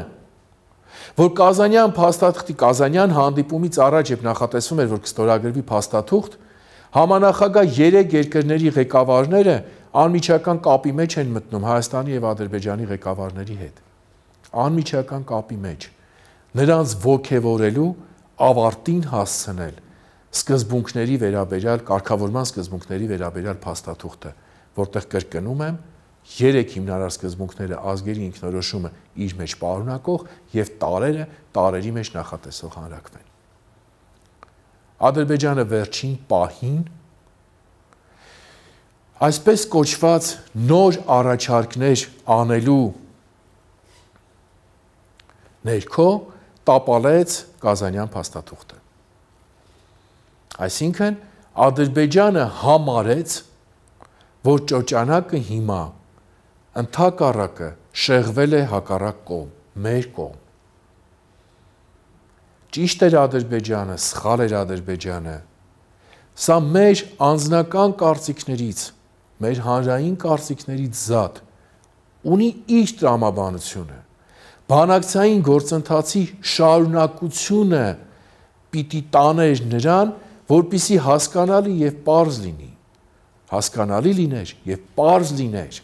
որ Կազանյան փաստաթղթի Կազանյան հանդիպումից առաջ երբ նախատեսվում էր որ կստորագրվի փաստաթուղթ, համանախագահ 3 երկրների ղեկավարները անմիջական կապի մեջ են մտնում Հայաստանի եւ Ադրբեջանի ղեկավարների հետ։ Անմիջական կապի մեջ նրանց ողքեվորելու ավարտին հասցնել սկզբունքների վերաբերյալ, կարգավորման սկզբունքների վերաբերյալ փաստաթուղթը որտեղ կրկնում եմ, երեք հիմնարար սկզբունքները ազգերի ինքնորոշումը իր մեջ պարունակող եւ տարերը տարերի մեջ նախատեսող հանրակվեն։ Ադրբեջանը վերջին պահին այսպես կոչված նոր առաջարկներ անելու ներքո տապալեց Կազանյան փաստաթուղթը։ Այսինքն Ադրբեջանը համարեց որ ճոճանակը հիմա ընդհակառակը շեղվել է հակառակ կողմ, մեր կողմ։ Ճիշտ էր Ադրբեջանը, սխալ էր Ադրբեջանը։ Սա մեր անձնական կարծիքներից, մեր հանրային կարծիքներից զատ ունի իր տրամաբանությունը։ Բանակցային գործընթացի շարունակությունը պիտի տաներ նրան, որպիսի հասկանալի եւ པարզ լինի հասկանալի լիներ եւ པարզ լիներ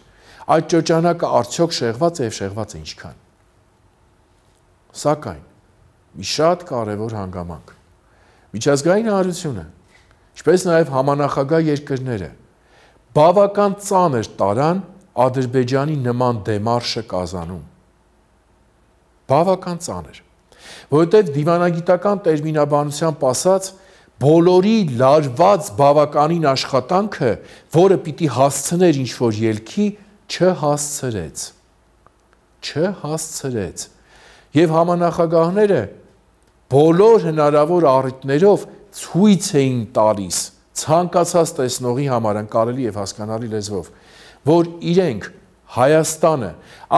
այդ ճոճանակը արդյոք շեղված է եւ շեղված է ինչքան սակայն մի շատ կարևոր հանգամանք միջազգային հարությունը ինչպես նաեւ համանախագահ երկրները բավական ծանր տարան ադրբեջանի նման դեմարշը կազանում բավական ծանր որովհետև դիվանագիտական տերմինաբանությամբ ասած բոլորի լարված բավականին աշխատանքը, որը պիտի հասցներ ինչ որ ելքի, չհասցրեց։ Չհասցրեց։ Եվ համանախագահները բոլոր հնարավոր առիթներով ցույց էին տալիս ցանկացած տեսնողի համար անկարելի եւ հասկանալի լեզվով, որ իրենք Հայաստանը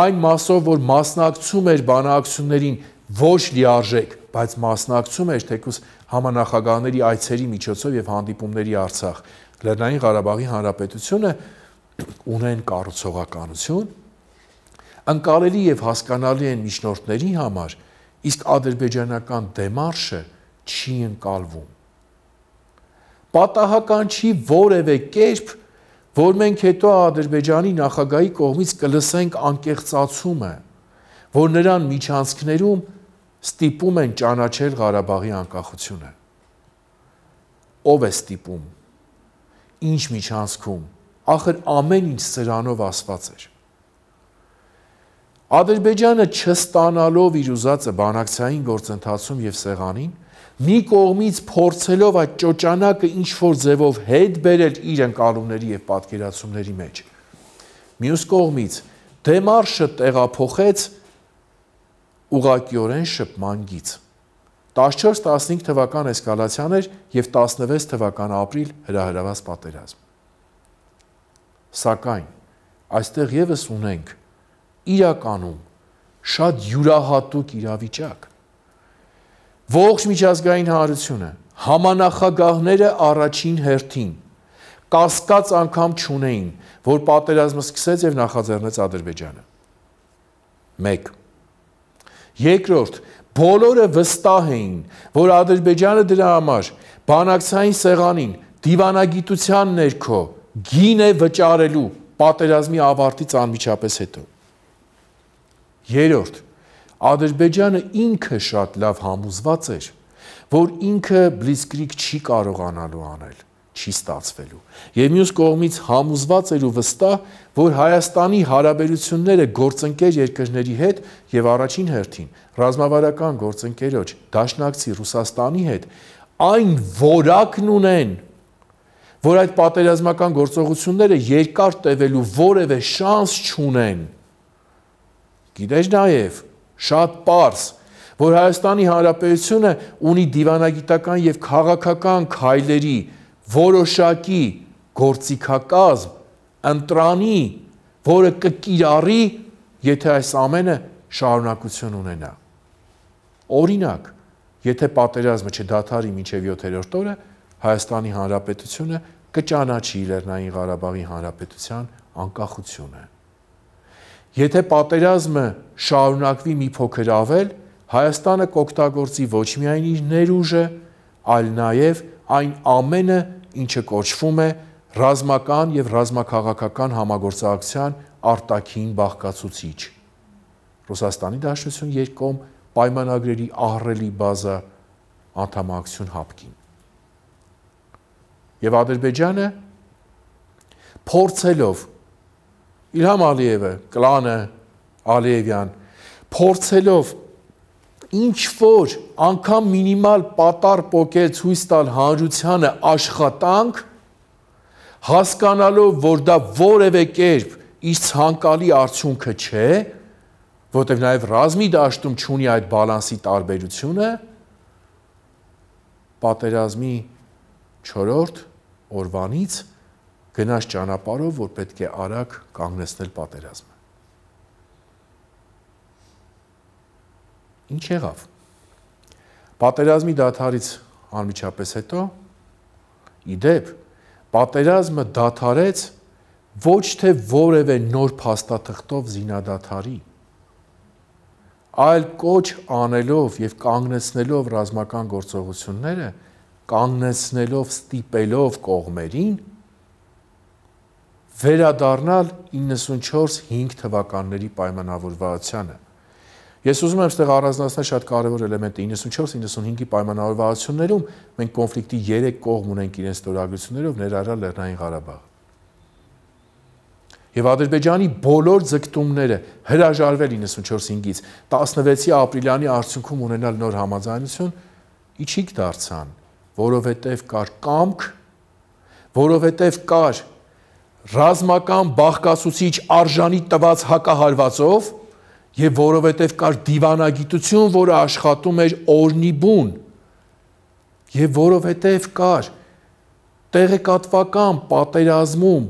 այն մասով, որ մասնակցում էր բանակցություններին ոչ լիարժեք, բայց մասնակցում էր թեկուս թե համանախագահների այցերի միջոցով եւ հանդիպումների Արցախ Լեռնային Ղարաբաղի Հանրապետությունը ունեն կառուցողականություն, անկարելի եւ հասկանալի են միջնորդների համար, իսկ ադրբեջանական դեմարշը չի ընկալվում։ Պատահական չի որևէ կերպ, որ մենք հետո Ադրբեջանի նախագահի կողմից կլսենք անկեղծացումը, որ նրան միջանցքներում ստիպում են ճանաչել Ղարաբաղի անկախությունը։ Ո՞վ է ստիպում։ Ինչ միջանցքում։ Ախր ամեն ինչ սրանով ասված էր։ Ադրբեջանը չստանալով իր ուզածը բանակցային գործընթացում եւ սեղանին, մի կողմից փորձելով այդ ճոճանակը ինչ որ ձևով հետ բերել իր ընկալումների եւ պատկերացումների մեջ, մյուս կողմից դեմարշը տեղափոխեց ուղակիորեն շփման գիծ։ 14-15 թվական էսկալացիան էր եւ 16 թվական ապրիլ հրահրված պատերազմ։ Սակայն այստեղ եւս ունենք իրականում շատ յուրահատուկ իրավիճակ։ Ողջ միջազգային հանրությունը, համանախագահները առաջին հերթին կասկած անգամ չունեին, որ պատերազմը սկսեց եւ նախաձեռնեց Ադրբեջանը։ 1 Երկրորդ, բոլորը վստահ էին, որ Ադրբեջանը դրա համար բանակցային սեղանին դիվանագիտության ներքո գին է վճարելու պատերազմի ավարտից անմիջապես հետո։ Երորդ, Ադրբեջանը ինքը շատ լավ համոզված էր, որ ինքը բլիսկրիկ չի կարողանալու անել չի ստացվելու։ Եվ մյուս կողմից համոզված էր ու վստահ, որ Հայաստանի հարաբերությունները գործընկեր երկրների հետ եւ առաջին հերթին ռազմավարական գործընկերոջ Դաշնակցի Ռուսաստանի հետ այն որակն ունեն, որ այդ պատերազմական գործողությունները երկար տևելու որևէ շանս չունեն։ Գիտես նաեւ շատ པարս որ Հայաստանի Հանրապետությունը ունի դիվանագիտական եւ քաղաքական քայլերի որոշակի գործիքակազմ ընտրանի, որը կկիրառի, եթե այս ամենը շարունակություն ունենա։ Օրինակ, եթե պատերազմը չդադարի մինչև 7-րդ օրը, Հայաստանի Հանրապետությունը կճանաչի Լեռնային Ղարաբաղի Հանրապետության անկախությունը։ Եթե պատերազմը շարունակվի մի փոքր ավել, Հայաստանը կօգտագործի ոչ միայն իր ներուժը, այլ նաև իր այն ամենը, ինչը կոչվում է ռազմական եւ ռազմաքաղաքական համագործակցության արտաքին բաղկացուցիչ։ Ռուսաստանի Դաշնություն երկկողմ պայմանագրերի ահռելի բազա անդամակցություն հապկին։ Եվ Ադրբեջանը փորձելով Իլհամ Ալիևը, կլանը Ալիևյան, փորձելով ինչ որ անգամ մինիմալ պատար փոքեց հույս տալ հանրությանը աշխատանք հասկանալով որ դա որևէ կերպ իր ցանկալի արդյունքը չէ որտեվ նաև ռազմի դաշտում չունի այդ բալանսի տարբերությունը պատերազմի 4-րդ օրվանից գնաց ճանապարհով որ պետք է արագ կանգնեցնել պատերազմը Ինչ եղավ։ Պատերազմի դադարից անմիջապես հետո իդեպ պատերազմը դադարեց ոչ թե որևէ նոր փաստաթղթով զինադադարի, այլ կոչ անելով եւ կանգնեցնելով ռազմական գործողությունները, կանգնեցնելով, ստիպելով կողմերին վերադառնալ 94-5 թվականների պայմանավորվածությանը Ես ուզում եմ այստեղ առանձնացնել շատ կարևոր էլեմենտ 94-95-ի պայմանավորվածություններում մենք կոնֆլիկտի 3 կողմ ունենք իրենց ստորագրություններով ներառյալ Լեռնային Ղարաբաղը։ Եվ Ադրբեջանի բոլոր ձգտումները հրաժարվել 94-5-ից 16-ի ապրիլյանի արդյունքում ունենալ նոր համաձայնություն իչիկ դարձան, որովհետև կար կամք, որովհետև կար ռազմական բաղկացուցիչ արժանի տված հակահարվածով Եվ որովհետև կար դիվանագիտություն, որը աշխատում էր օրնիբուն։ Եվ որովհետև կար տեղեկատվական պատերազմում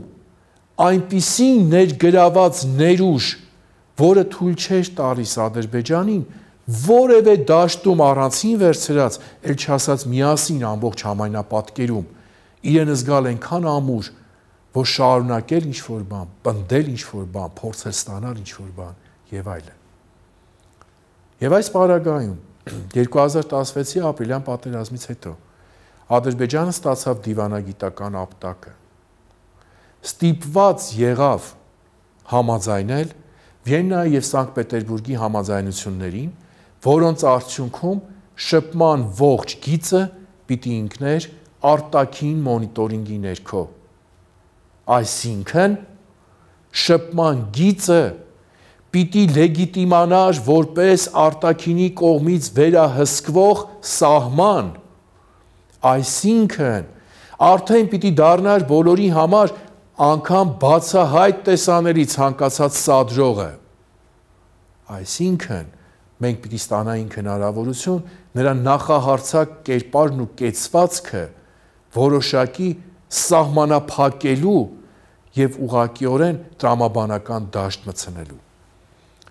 այնպիսի ներգրաված ներուժ, որը թույլ չէր տալիս Ադրբեջանին որևէ դաշտում առանցին վերցրած, ել չասած միասին ամբողջ համայնապատկերում իրեն զգալ ենքան ամուր, որ շարունակել ինչ որ բան, պնդել ինչ որ բան, փորձել ստանալ ինչ որ բան եւ այլն։ Եվ այս պարագայում 2016-ի ապրիլյան պատերազմից հետո Ադրբեջանը ստացավ դիվանագիտական ապտակը։ Ստիպված եղավ համաձայնել Վիեննայի եւ Սանկտ Պետերբուրգի համաձայնություններին, որոնց արդյունքում շփման ողջ գիծը պիտի ինքներ արտաքին մոնիտորինգի ներքո։ Այսինքն շփման գիծը պիտի լեգիտիմանար որպես արտակինի կողմից վերահսկվող սահման, այսինքն արդեն պիտի դառնար բոլորի համար անգամ բացահայտ տեսաներից հանկացած սադրողը։ Այսինքն մենք պիտի ստանայինք հնարավորություն նրա նախահարցակ կերպարն ու կեցվածքը որոշակի սահմանափակելու եւ ուղղակիորեն տրամաբանական դաշտ մցնելու։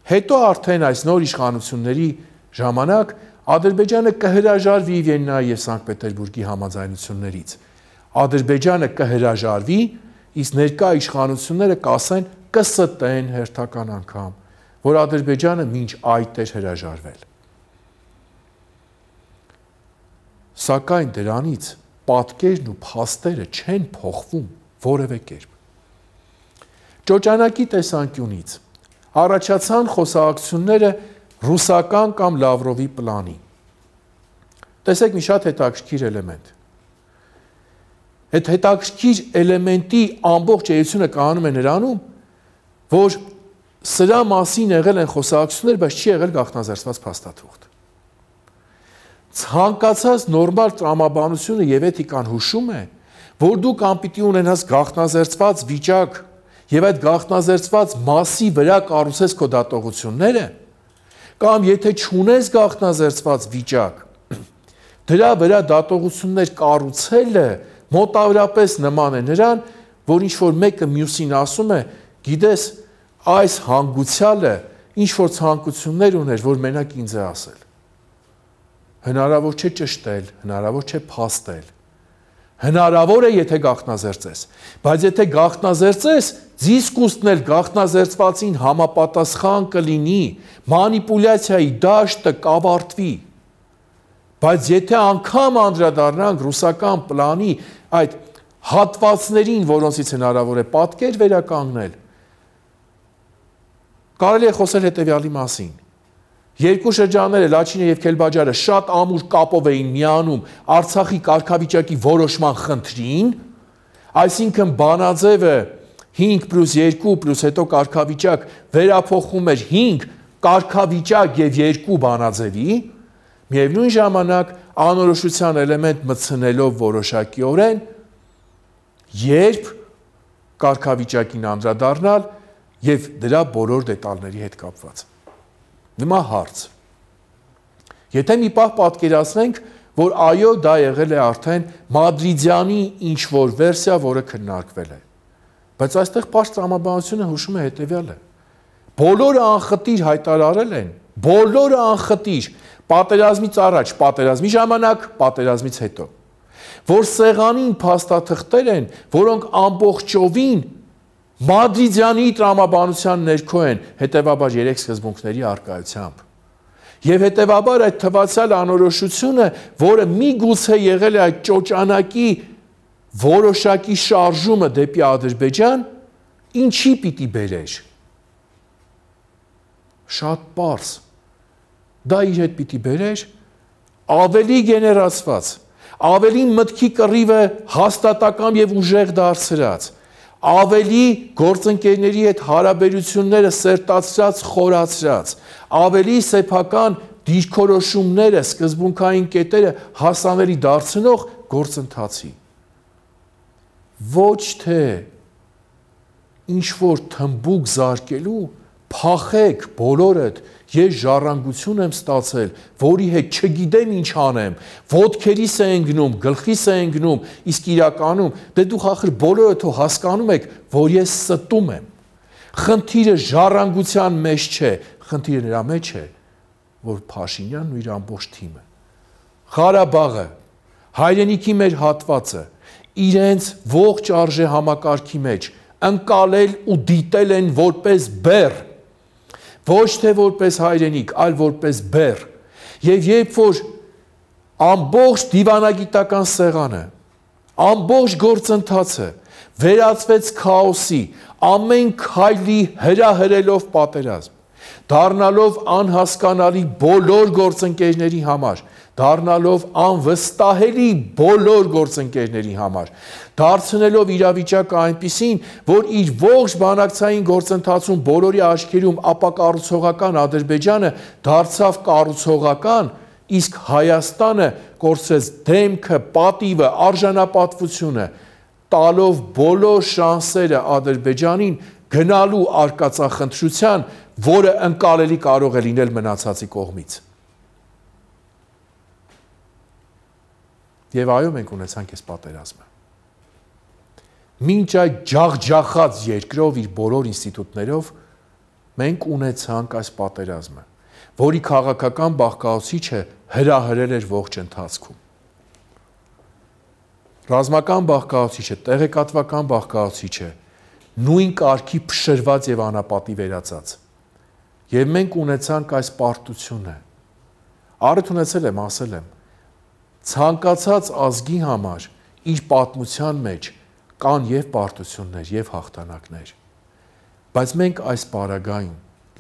Հետո արդեն այս նոր իշխանությունների ժամանակ Ադրբեջանը կհրաժարվի Վիեննայի եւ Սանկտ Պետերբուրգի համաձայնություններից։ Ադրբեջանը կհրաժարվի, իսկ ներկա իշխանությունները կասեն կստեն հերթական անգամ, որ Ադրբեջանը ոչ այդ էր հրաժարվել։ Սակայն դրանից պատկերն ու փաստերը չեն փոխվում որևէ կերպ։ Ճոճանակի տեսանկյունից առաջացան խոսակցությունները ռուսական կամ Լավրովի պլանի։ Տեսեք մի շատ հետաքրքիր էլեմենտ։ Այդ հետաքրքիր էլեմենտի ամբողջ էությունը կանում է նրանում, որ սրա մասին եղել են խոսակցություններ, բայց չի եղել գախտնազերծված փաստաթուղթ։ Ցանկացած նորմալ տրամաբանությունը եւ էթիկան հուշում է, որ դու կամ պիտի ունենաս գախտնազերծված վիճակ, եւ այդ գաղտնազերծված մասի վրա կառուցես քո դատողությունները կամ եթե չունես գաղտնազերծված վիճակ դրա վրա դատողություններ կառուցելը մոտավորապես նման է նրան, որ ինչ որ մեկը մյուսին ասում է, գիտես, այս հանգուցյալը ինչ որ ցանկություններ ուներ, որ մենակ ինձ է ասել։ Հնարավոր չէ ճշտել, հնարավոր չէ փաստել, հնարավոր է, եթե գախտնազերծես։ Բայց եթե գախտնազերծես, դիսկուսն էլ գախտնազերծվածին համապատասխան կլինի, մանիպուլյացիայի դաշտը կավարտվի։ Բայց եթե անգամ անդրադառնանք ռուսական պլանի այդ հատվածներին, որոնցից հնարավոր է պատկեր վերականգնել, կարելի է խոսել հետևյալի մասին Երկու շրջանները Լաչինը եւ Քելբաջարը շատ ամուր կապով էին միանում Արցախի կարգավիճակի որոշման խնդրին, այսինքն Բանաձևը 5+2+ հետո կարգավիճակ վերափոխում էր 5 կարգավիճակ եւ 2 Բանաձևի, միևնույն ժամանակ անորոշության էլեմենտ մցնելով որոշակիորեն երբ կարգավիճակին անդրադառնալ եւ դրա բոլոր դետալների հետ կապված Նմա հարց։ Եթե մի պահ պատկերացնենք, որ այո, դա եղել է արդեն Մադրիդյանի ինչ որ վերսիա, որը քննարկվել է։ Բայց այստեղ պարզ տրամաբանությունը հուշում է հետևյալը։ Բոլորը անխտիր հայտարարել են, բոլորը անխտիր, պատերազմից առաջ, պատերազմի ժամանակ, պատերազմից հետո, որ սեղանին փաստաթղթեր են, որոնք ամբողջովին Մադրիդյանի տրամաբանության ներքո են հետևաբար երեք սկզբունքների արկայությամբ։ Եվ հետևաբար այդ թվացալ անորոշությունը, որը մի գուցե եղել է այդ ճոճանակի որոշակի շարժումը դեպի Ադրբեջան, ինչի պիտի բերեր։ Շատ པարս։ Դա իր հետ պիտի բերեր ավելի գեներացված, ավելի մտքի կռիվը հաստատակամ եւ ուժեղ դարձրած, ավելի գործընկերների հետ հարաբերությունները սերտացրած, խորացրած, ավելի սեփական դիրքորոշումները, սկզբունքային կետերը հասանելի դարձնող գործընթացի։ Ոչ թե ինչ որ թմբուկ զարկելու, փախեք բոլորդ ես ժառանգություն եմ ստացել, որի հետ չգիտեմ ինչ անեմ, ոդքերիս է ընկնում, գլխիս է ընկնում, իսկ իրականում դե դուք ախր բոլորը թո հասկանում եք, որ ես ստում եմ։ Խնդիրը ժառանգության մեջ չէ, խնդիրը նրա մեջ է, որ Փաշինյանն ու իր ամբողջ թիմը Ղարաբաղը, հայրենիքի մեր հատվածը իրենց ողջ արժե համակարգի մեջ ընկալել ու դիտել են որպես բեռ ոչ թե որպես հայրենիք, այլ որպես բեռ։ Եվ երբ որ ամբողջ դիվանագիտական սեղանը, ամբողջ գործընթացը վերածվեց քաոսի, ամեն քայլի հրահրելով պատերազմ, դառնալով անհասկանալի բոլոր գործընկերների համար, դառնալով անվստահելի բոլոր գործընկերների համար, դարձնելով իրավիճակը այնպիսին, որ իր ողջ բանակցային գործընթացում բոլորի աչքերում ապակառուցողական Ադրբեջանը դարձավ կառուցողական, իսկ Հայաստանը կորցրեց դեմքը, պատիվը, արժանապատվությունը, տալով բոլոր շանսերը Ադրբեջանին գնալու արկածախնդրության, որը ընկալելի կարող է լինել մնացածի կողմից։ Եվ այո, մենք ունեցանք այս պատերազմը։ Մինչ այդ ջախջախած երկրով իր բոլոր ինստիտուտներով մենք ունեցանք այս պատերազմը, որի քաղաքական բաղկացուցիչը հրահրել էր ողջ ընթացքում։ Ռազմական բաղկացուցիչը, տեղեկատվական բաղկացուցիչը նույն կարգի փշրված եւ անապատի վերածած։ Եվ մենք ունեցանք այս պարտությունը։ Արդյունեցել եմ, ասել եմ, ցանկացած ազգի համար իր պատմության մեջ կան եւ պարտություններ եւ հաղթանակներ։ Բայց մենք այս պարագայում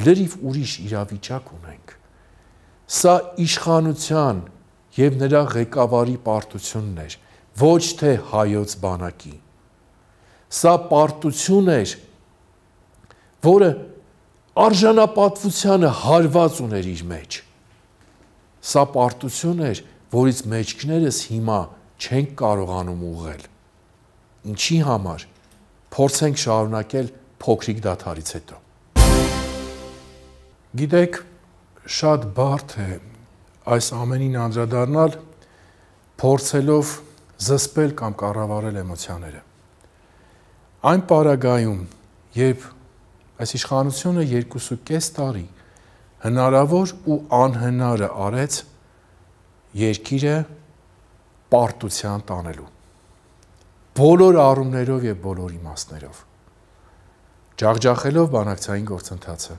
լրիվ ուրիշ իրավիճակ ունենք։ Սա իշխանության եւ նրա ղեկավարի պարտությունն էր, ոչ թե հայոց բանակի։ Սա պարտություն էր, որը արժանապատվությանը հարված ուներ իր մեջ։ Սա պարտություն էր, որ որից մեջքներս հիմա չենք կարողանում ուղղել։ Ինչի համար փորձենք շարունակել փոքրիկ դաթարից հետո։ Գիտեք, շատ բարդ է այս ամենին անդրադառնալ, փորձելով զսպել կամ կառավարել էմոցիաները։ Այն պարագայում, երբ այս իշխանությունը 2.5 տարի հնարավոր ու անհնարը արեց երկիրը պարտության տանելու բոլոր առումներով եւ բոլոր իմաստներով ջախջախելով բանակցային գործընթացը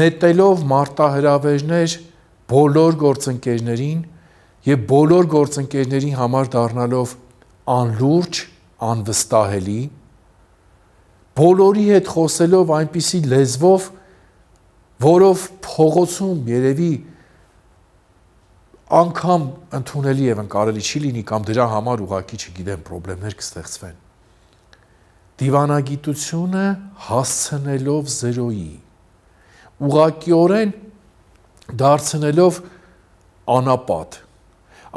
նետելով մարտահրավերներ բոլոր գործընկերներին եւ բոլոր գործընկերների համար դառնալով անլուրջ, անվստահելի բոլորի հետ խոսելով այնպիսի լեզվով, որով փողոցում երևի անգամ ընդունելի եւ ընկարելի չի լինի կամ դրա համար ուղակի չգիտեմ խնդիրներ կստեղծվեն։ Դիվանագիտությունը հասցնելով 0-ի ուղակիորեն դարձնելով անապատ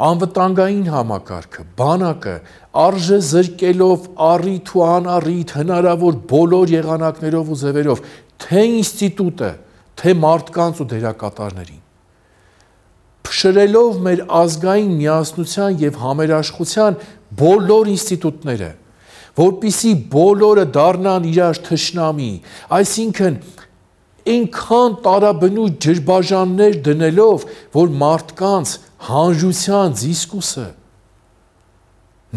անվտանգային համակարգը, բանակը արժե զրկելով առիթ ու անառիթ հնարավոր բոլոր եղանակներով ու ձևերով, թե ինստիտուտը, թե մարդկանց ու դերակատարներին շրելով մեր ազգային միասնության եւ համերաշխության բոլոր ինստիտուտները, որբիսի բոլորը դառնան իրար թշնամի, այսինքն այնքան տարաբնու ջրբաժաններ դնելով, որ մարդկանց հանրության զիսկուսը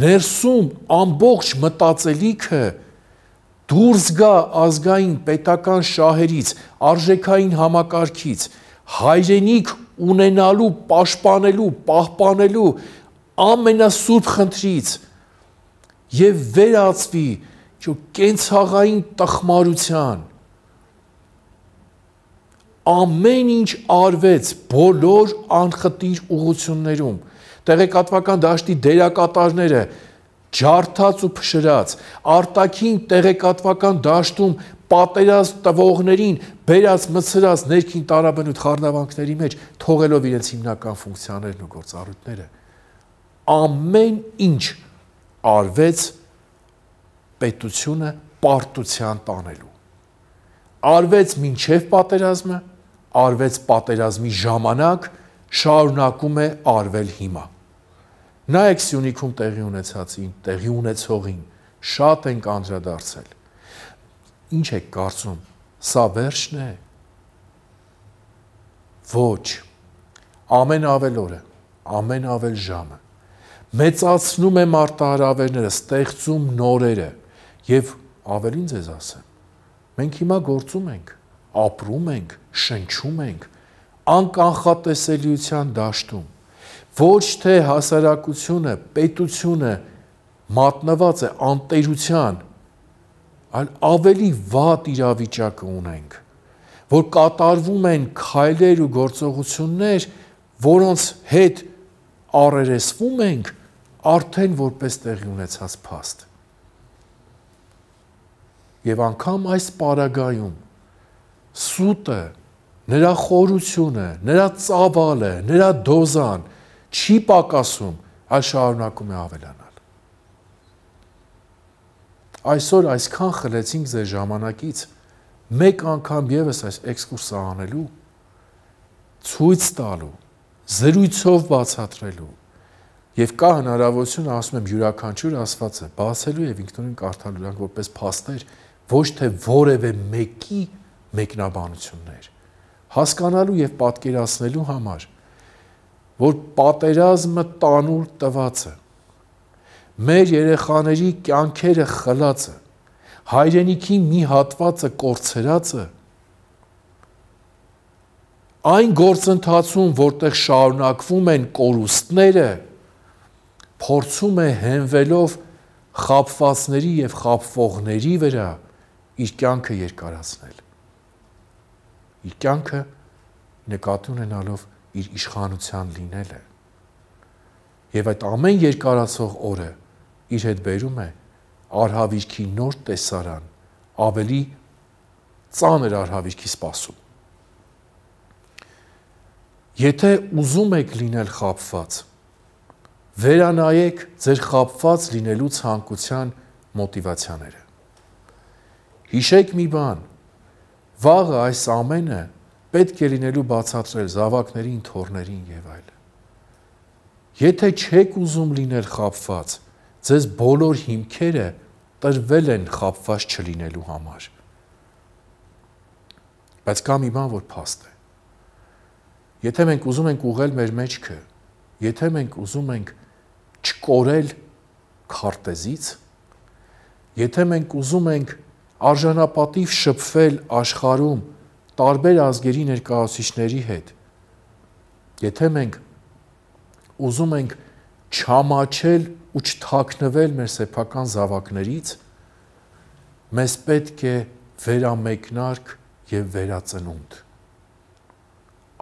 ներսում ամբողջ մտածելիքը դուրս գա ազգային պետական շահերից, արժեքային համակարգից, հայրենիք ունենալու, պաշտպանելու, պահպանելու ամենասուրբ խնդրից եւ վերածվի ճո կենցաղային տխմարության ամեն ինչ արվեց բոլոր անխտիր ուղություններում տեղեկատվական դաշտի դերակատարները ջարդած ու փշրած արտաքին տեղեկատվական դաշտում պատերազմ տվողներին բերած մցրած ներքին տարաբնույթ խառնավանքների մեջ թողելով իրենց հիմնական ֆունկցիաներն ու գործառույթները ամեն ինչ արվեց պետությունը պարտության տանելու արվեց մինչև պատերազմը արվեց պատերազմի ժամանակ շարունակում է արվել հիմա նայեք Սյունիքում տեղի ունեցածին տեղի ունեցողին շատ ենք անդրադարձել ինչ եք կարծում, սա վերջն է։ Ոչ։ Ամեն ավել օրը, ամեն ավել ժամը մեծացնում եմ արտահարավերները, ստեղծում նորերը եւ ավելին ձեզ ասեմ։ Մենք հիմա գործում ենք, ապրում ենք, շնչում ենք անկանխատեսելիության դաշտում։ Ոչ թե հասարակությունը, պետությունը մատնված է անտերության այլ ավելի վատ իրավիճակը ունենք, որ կատարվում են քայլեր ու գործողություններ, որոնց հետ առերեսվում ենք արդեն որպես տեղի ունեցած փաստ։ Եվ անգամ այս պարագայում սուտը, նրա խորությունը, նրա ծավալը, նրա դոզան չի պակասում, այլ շարունակում է ավելանալ այսօր այսքան խլեցինք ձեր ժամանակից մեկ անգամ եւս այս էքսկուրսը անելու ցույց տալու զրույցով բացատրելու եւ կա հնարավորություն ասում եմ յուրաքանչյուր աստվածը բացելու եւ ինքնուրույն կարդալու նրանք որպես փաստեր ոչ թե որևէ մեկի մեկնաբանություններ հասկանալու եւ պատկերացնելու համար որ պատերազմը տանուլ տված է մեր երեխաների կյանքերը խլածը, հայրենիքի մի հատվածը կորցրածը, այն գործընթացում, որտեղ շարունակվում են կորուստները, փորձում է հենվելով խապվածների եւ խապվողների վրա իր կյանքը երկարացնել։ Իր կյանքը նկատի ունենալով իր իշխանության լինելը։ Եվ այդ ամեն երկարացող օրը որ իր հետ բերում է արհավիրքի նոր տեսարան, ավելի ծանր արհավիրքի սպասում։ Եթե ուզում եք լինել խապված, վերանայեք ձեր խապված լինելու ցանկության մոտիվացիաները։ Հիշեք մի բան, վաղը այս ամենը պետք է լինելու բացատրել զավակներին, թորներին եւ այլն։ Եթե չեք ուզում լինել խապված, ձեզ բոլոր հիմքերը տրվել են խապված չլինելու համար։ Բայց կա մի բան, որ փաստ է։ Եթե մենք ուզում ենք ուղղել մեր մեջքը, եթե մենք ուզում ենք չկորել քարտեզից, եթե մենք ուզում ենք արժանապատիվ շփվել աշխարհում տարբեր ազգերի ներկայացուցիչների հետ, եթե մենք ուզում ենք չամաչել ու չթաքնվել մեր սեփական զավակներից, մեզ պետք է վերամեկնարկ եւ վերածնունդ։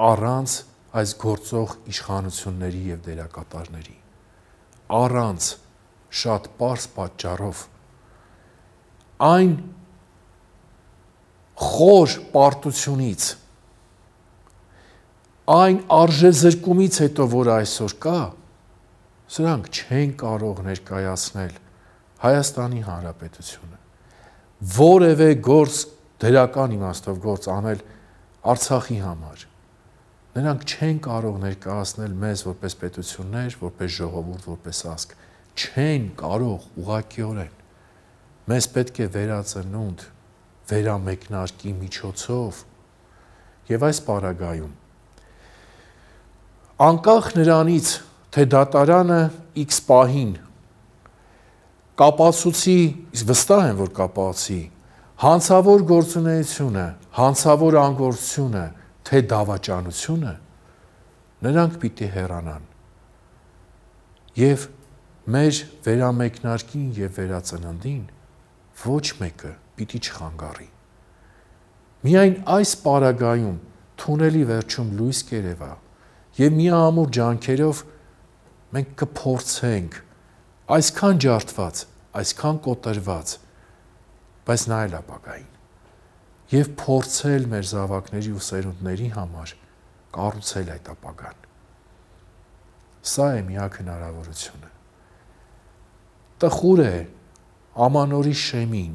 Առանց այս գործող իշխանությունների եւ դերակատարների, առանց շատ པարս պատճառով այն խոր պարտությունից այն արժե զրկումից հետո որ այսօր կա սրանք չեն կարող ներկայացնել Հայաստանի Հանրապետությունը որևէ գործ դերական իմաստով գործ անել Արցախի համար։ Նրանք չեն կարող ներկայացնել մեզ որպես պետություններ, որպես ժողովուրդ, որպես ազգ, չեն կարող ուղղակիորեն։ Մեզ պետք է վերածնունդ վերամեկնարկի միջոցով եւ այս պարագայում անկախ նրանից թե դատարանը X պահին կապացուցի, իսկ վստահ եմ, որ կապացի հանցավոր գործունեությունը, հանցավոր անգործությունը, թե դավաճանությունը, նրանք պիտի հեռանան։ Եվ մեր վերամեկնարկին եւ վերածննդին ոչ մեկը պիտի չխանգարի։ Միայն այս պարագայում թունելի վերջում լույս կերևա եւ մի ամուր ջանքերով մենք կփորձենք այսքան ջարդված, այսքան կոտրված, բայց նայել ապակային եւ փորձել մեր զավակների ու սերունդների համար կառուցել այդ ապագան։ Սա է միակ հնարավորությունը։ Տխուր է ամանորի շեմին,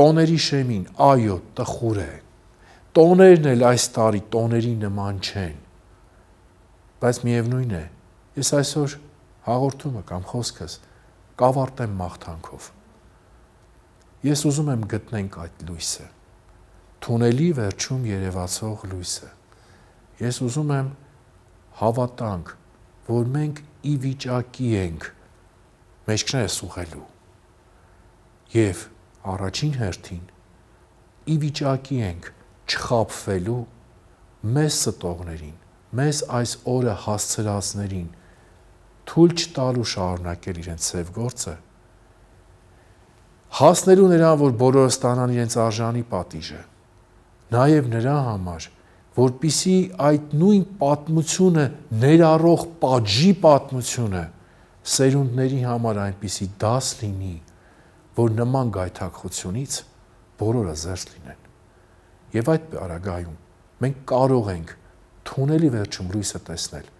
տոների շեմին, այո, տխուր է։ Տոներն էլ այս տարի տոների նման չեն։ Բայց միևնույն է, Ես այսօր հաղորդումը կամ խոսքս կավարտեմ մաղթանքով։ Ես ուզում եմ գտնենք այդ լույսը։ Թունելի վերջում երևացող լույսը։ Ես ուզում եմ հավատանք, որ մենք ի վիճակի ենք մեջքներս ուղղելու։ Եվ առաջին հերթին ի վիճակի ենք չխապվելու մեզ ստողներին, մեզ այս օրը հասցրածներին, թույլ չտալու շարունակել իրենց ծև գործը հասնելու նրան, որ բոլորը ստանան իրենց արժանի պատիժը։ Նաև նրա համար, որpիսի այդ նույն պատմությունը ներառող պատժի պատմությունը սերունդների համար այնպիսի դաս լինի, որ նման գայթակղությունից բոլորը զերծ լինեն։ Եվ այդ արագայում մենք կարող ենք թունելի վերջում լույսը տեսնել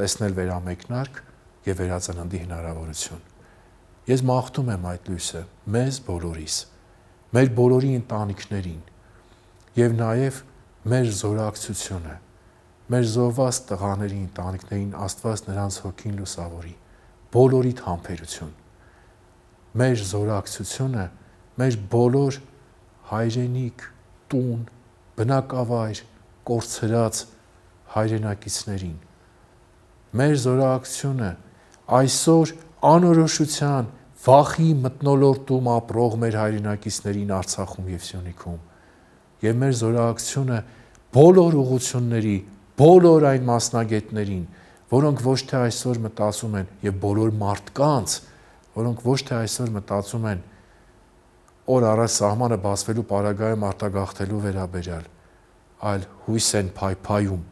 տեսնել վերամեկնարկ եւ վերածննդի հնարավորություն։ Ես մաղթում եմ այդ լույսը մեզ բոլորիս, մեր բոլորի ընտանիքներին եւ նաեւ մեր զորակցությունը, մեր զոհված տղաների ընտանիքներին Աստված նրանց հոգին լուսավորի, բոլորիդ համբերություն։ Մեր զորակցությունը, մեր բոլոր հայրենիք, տուն, բնակավայր, կորցրած հայրենակիցներին մեր զորակցությունը այսօր անորոշության, վախի մտնոլորտում ապրող մեր հայրենակիցներին Արցախում եւ Սյունիքում։ Եվ մեր զորակցությունը բոլոր ուղությունների, բոլոր այն մասնագետներին, որոնք ոչ թե այսօր մտածում են եւ բոլոր մարդկանց, որոնք ոչ թե այսօր մտածում են օր առաջ սահմանը բացվելու պարագայում արտագաղթելու վերաբերյալ, այլ հույս են փայփայում,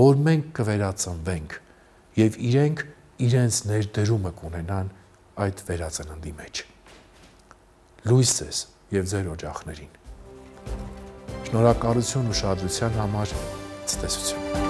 որ մենք կվերածնվենք եւ իրենք իրենց ներդրումը կունենան այդ վերածննդի մեջ։ Լույս ես եւ ձեր օջախներին։ Շնորհակալություն ուշադրության համար ցտեսություն։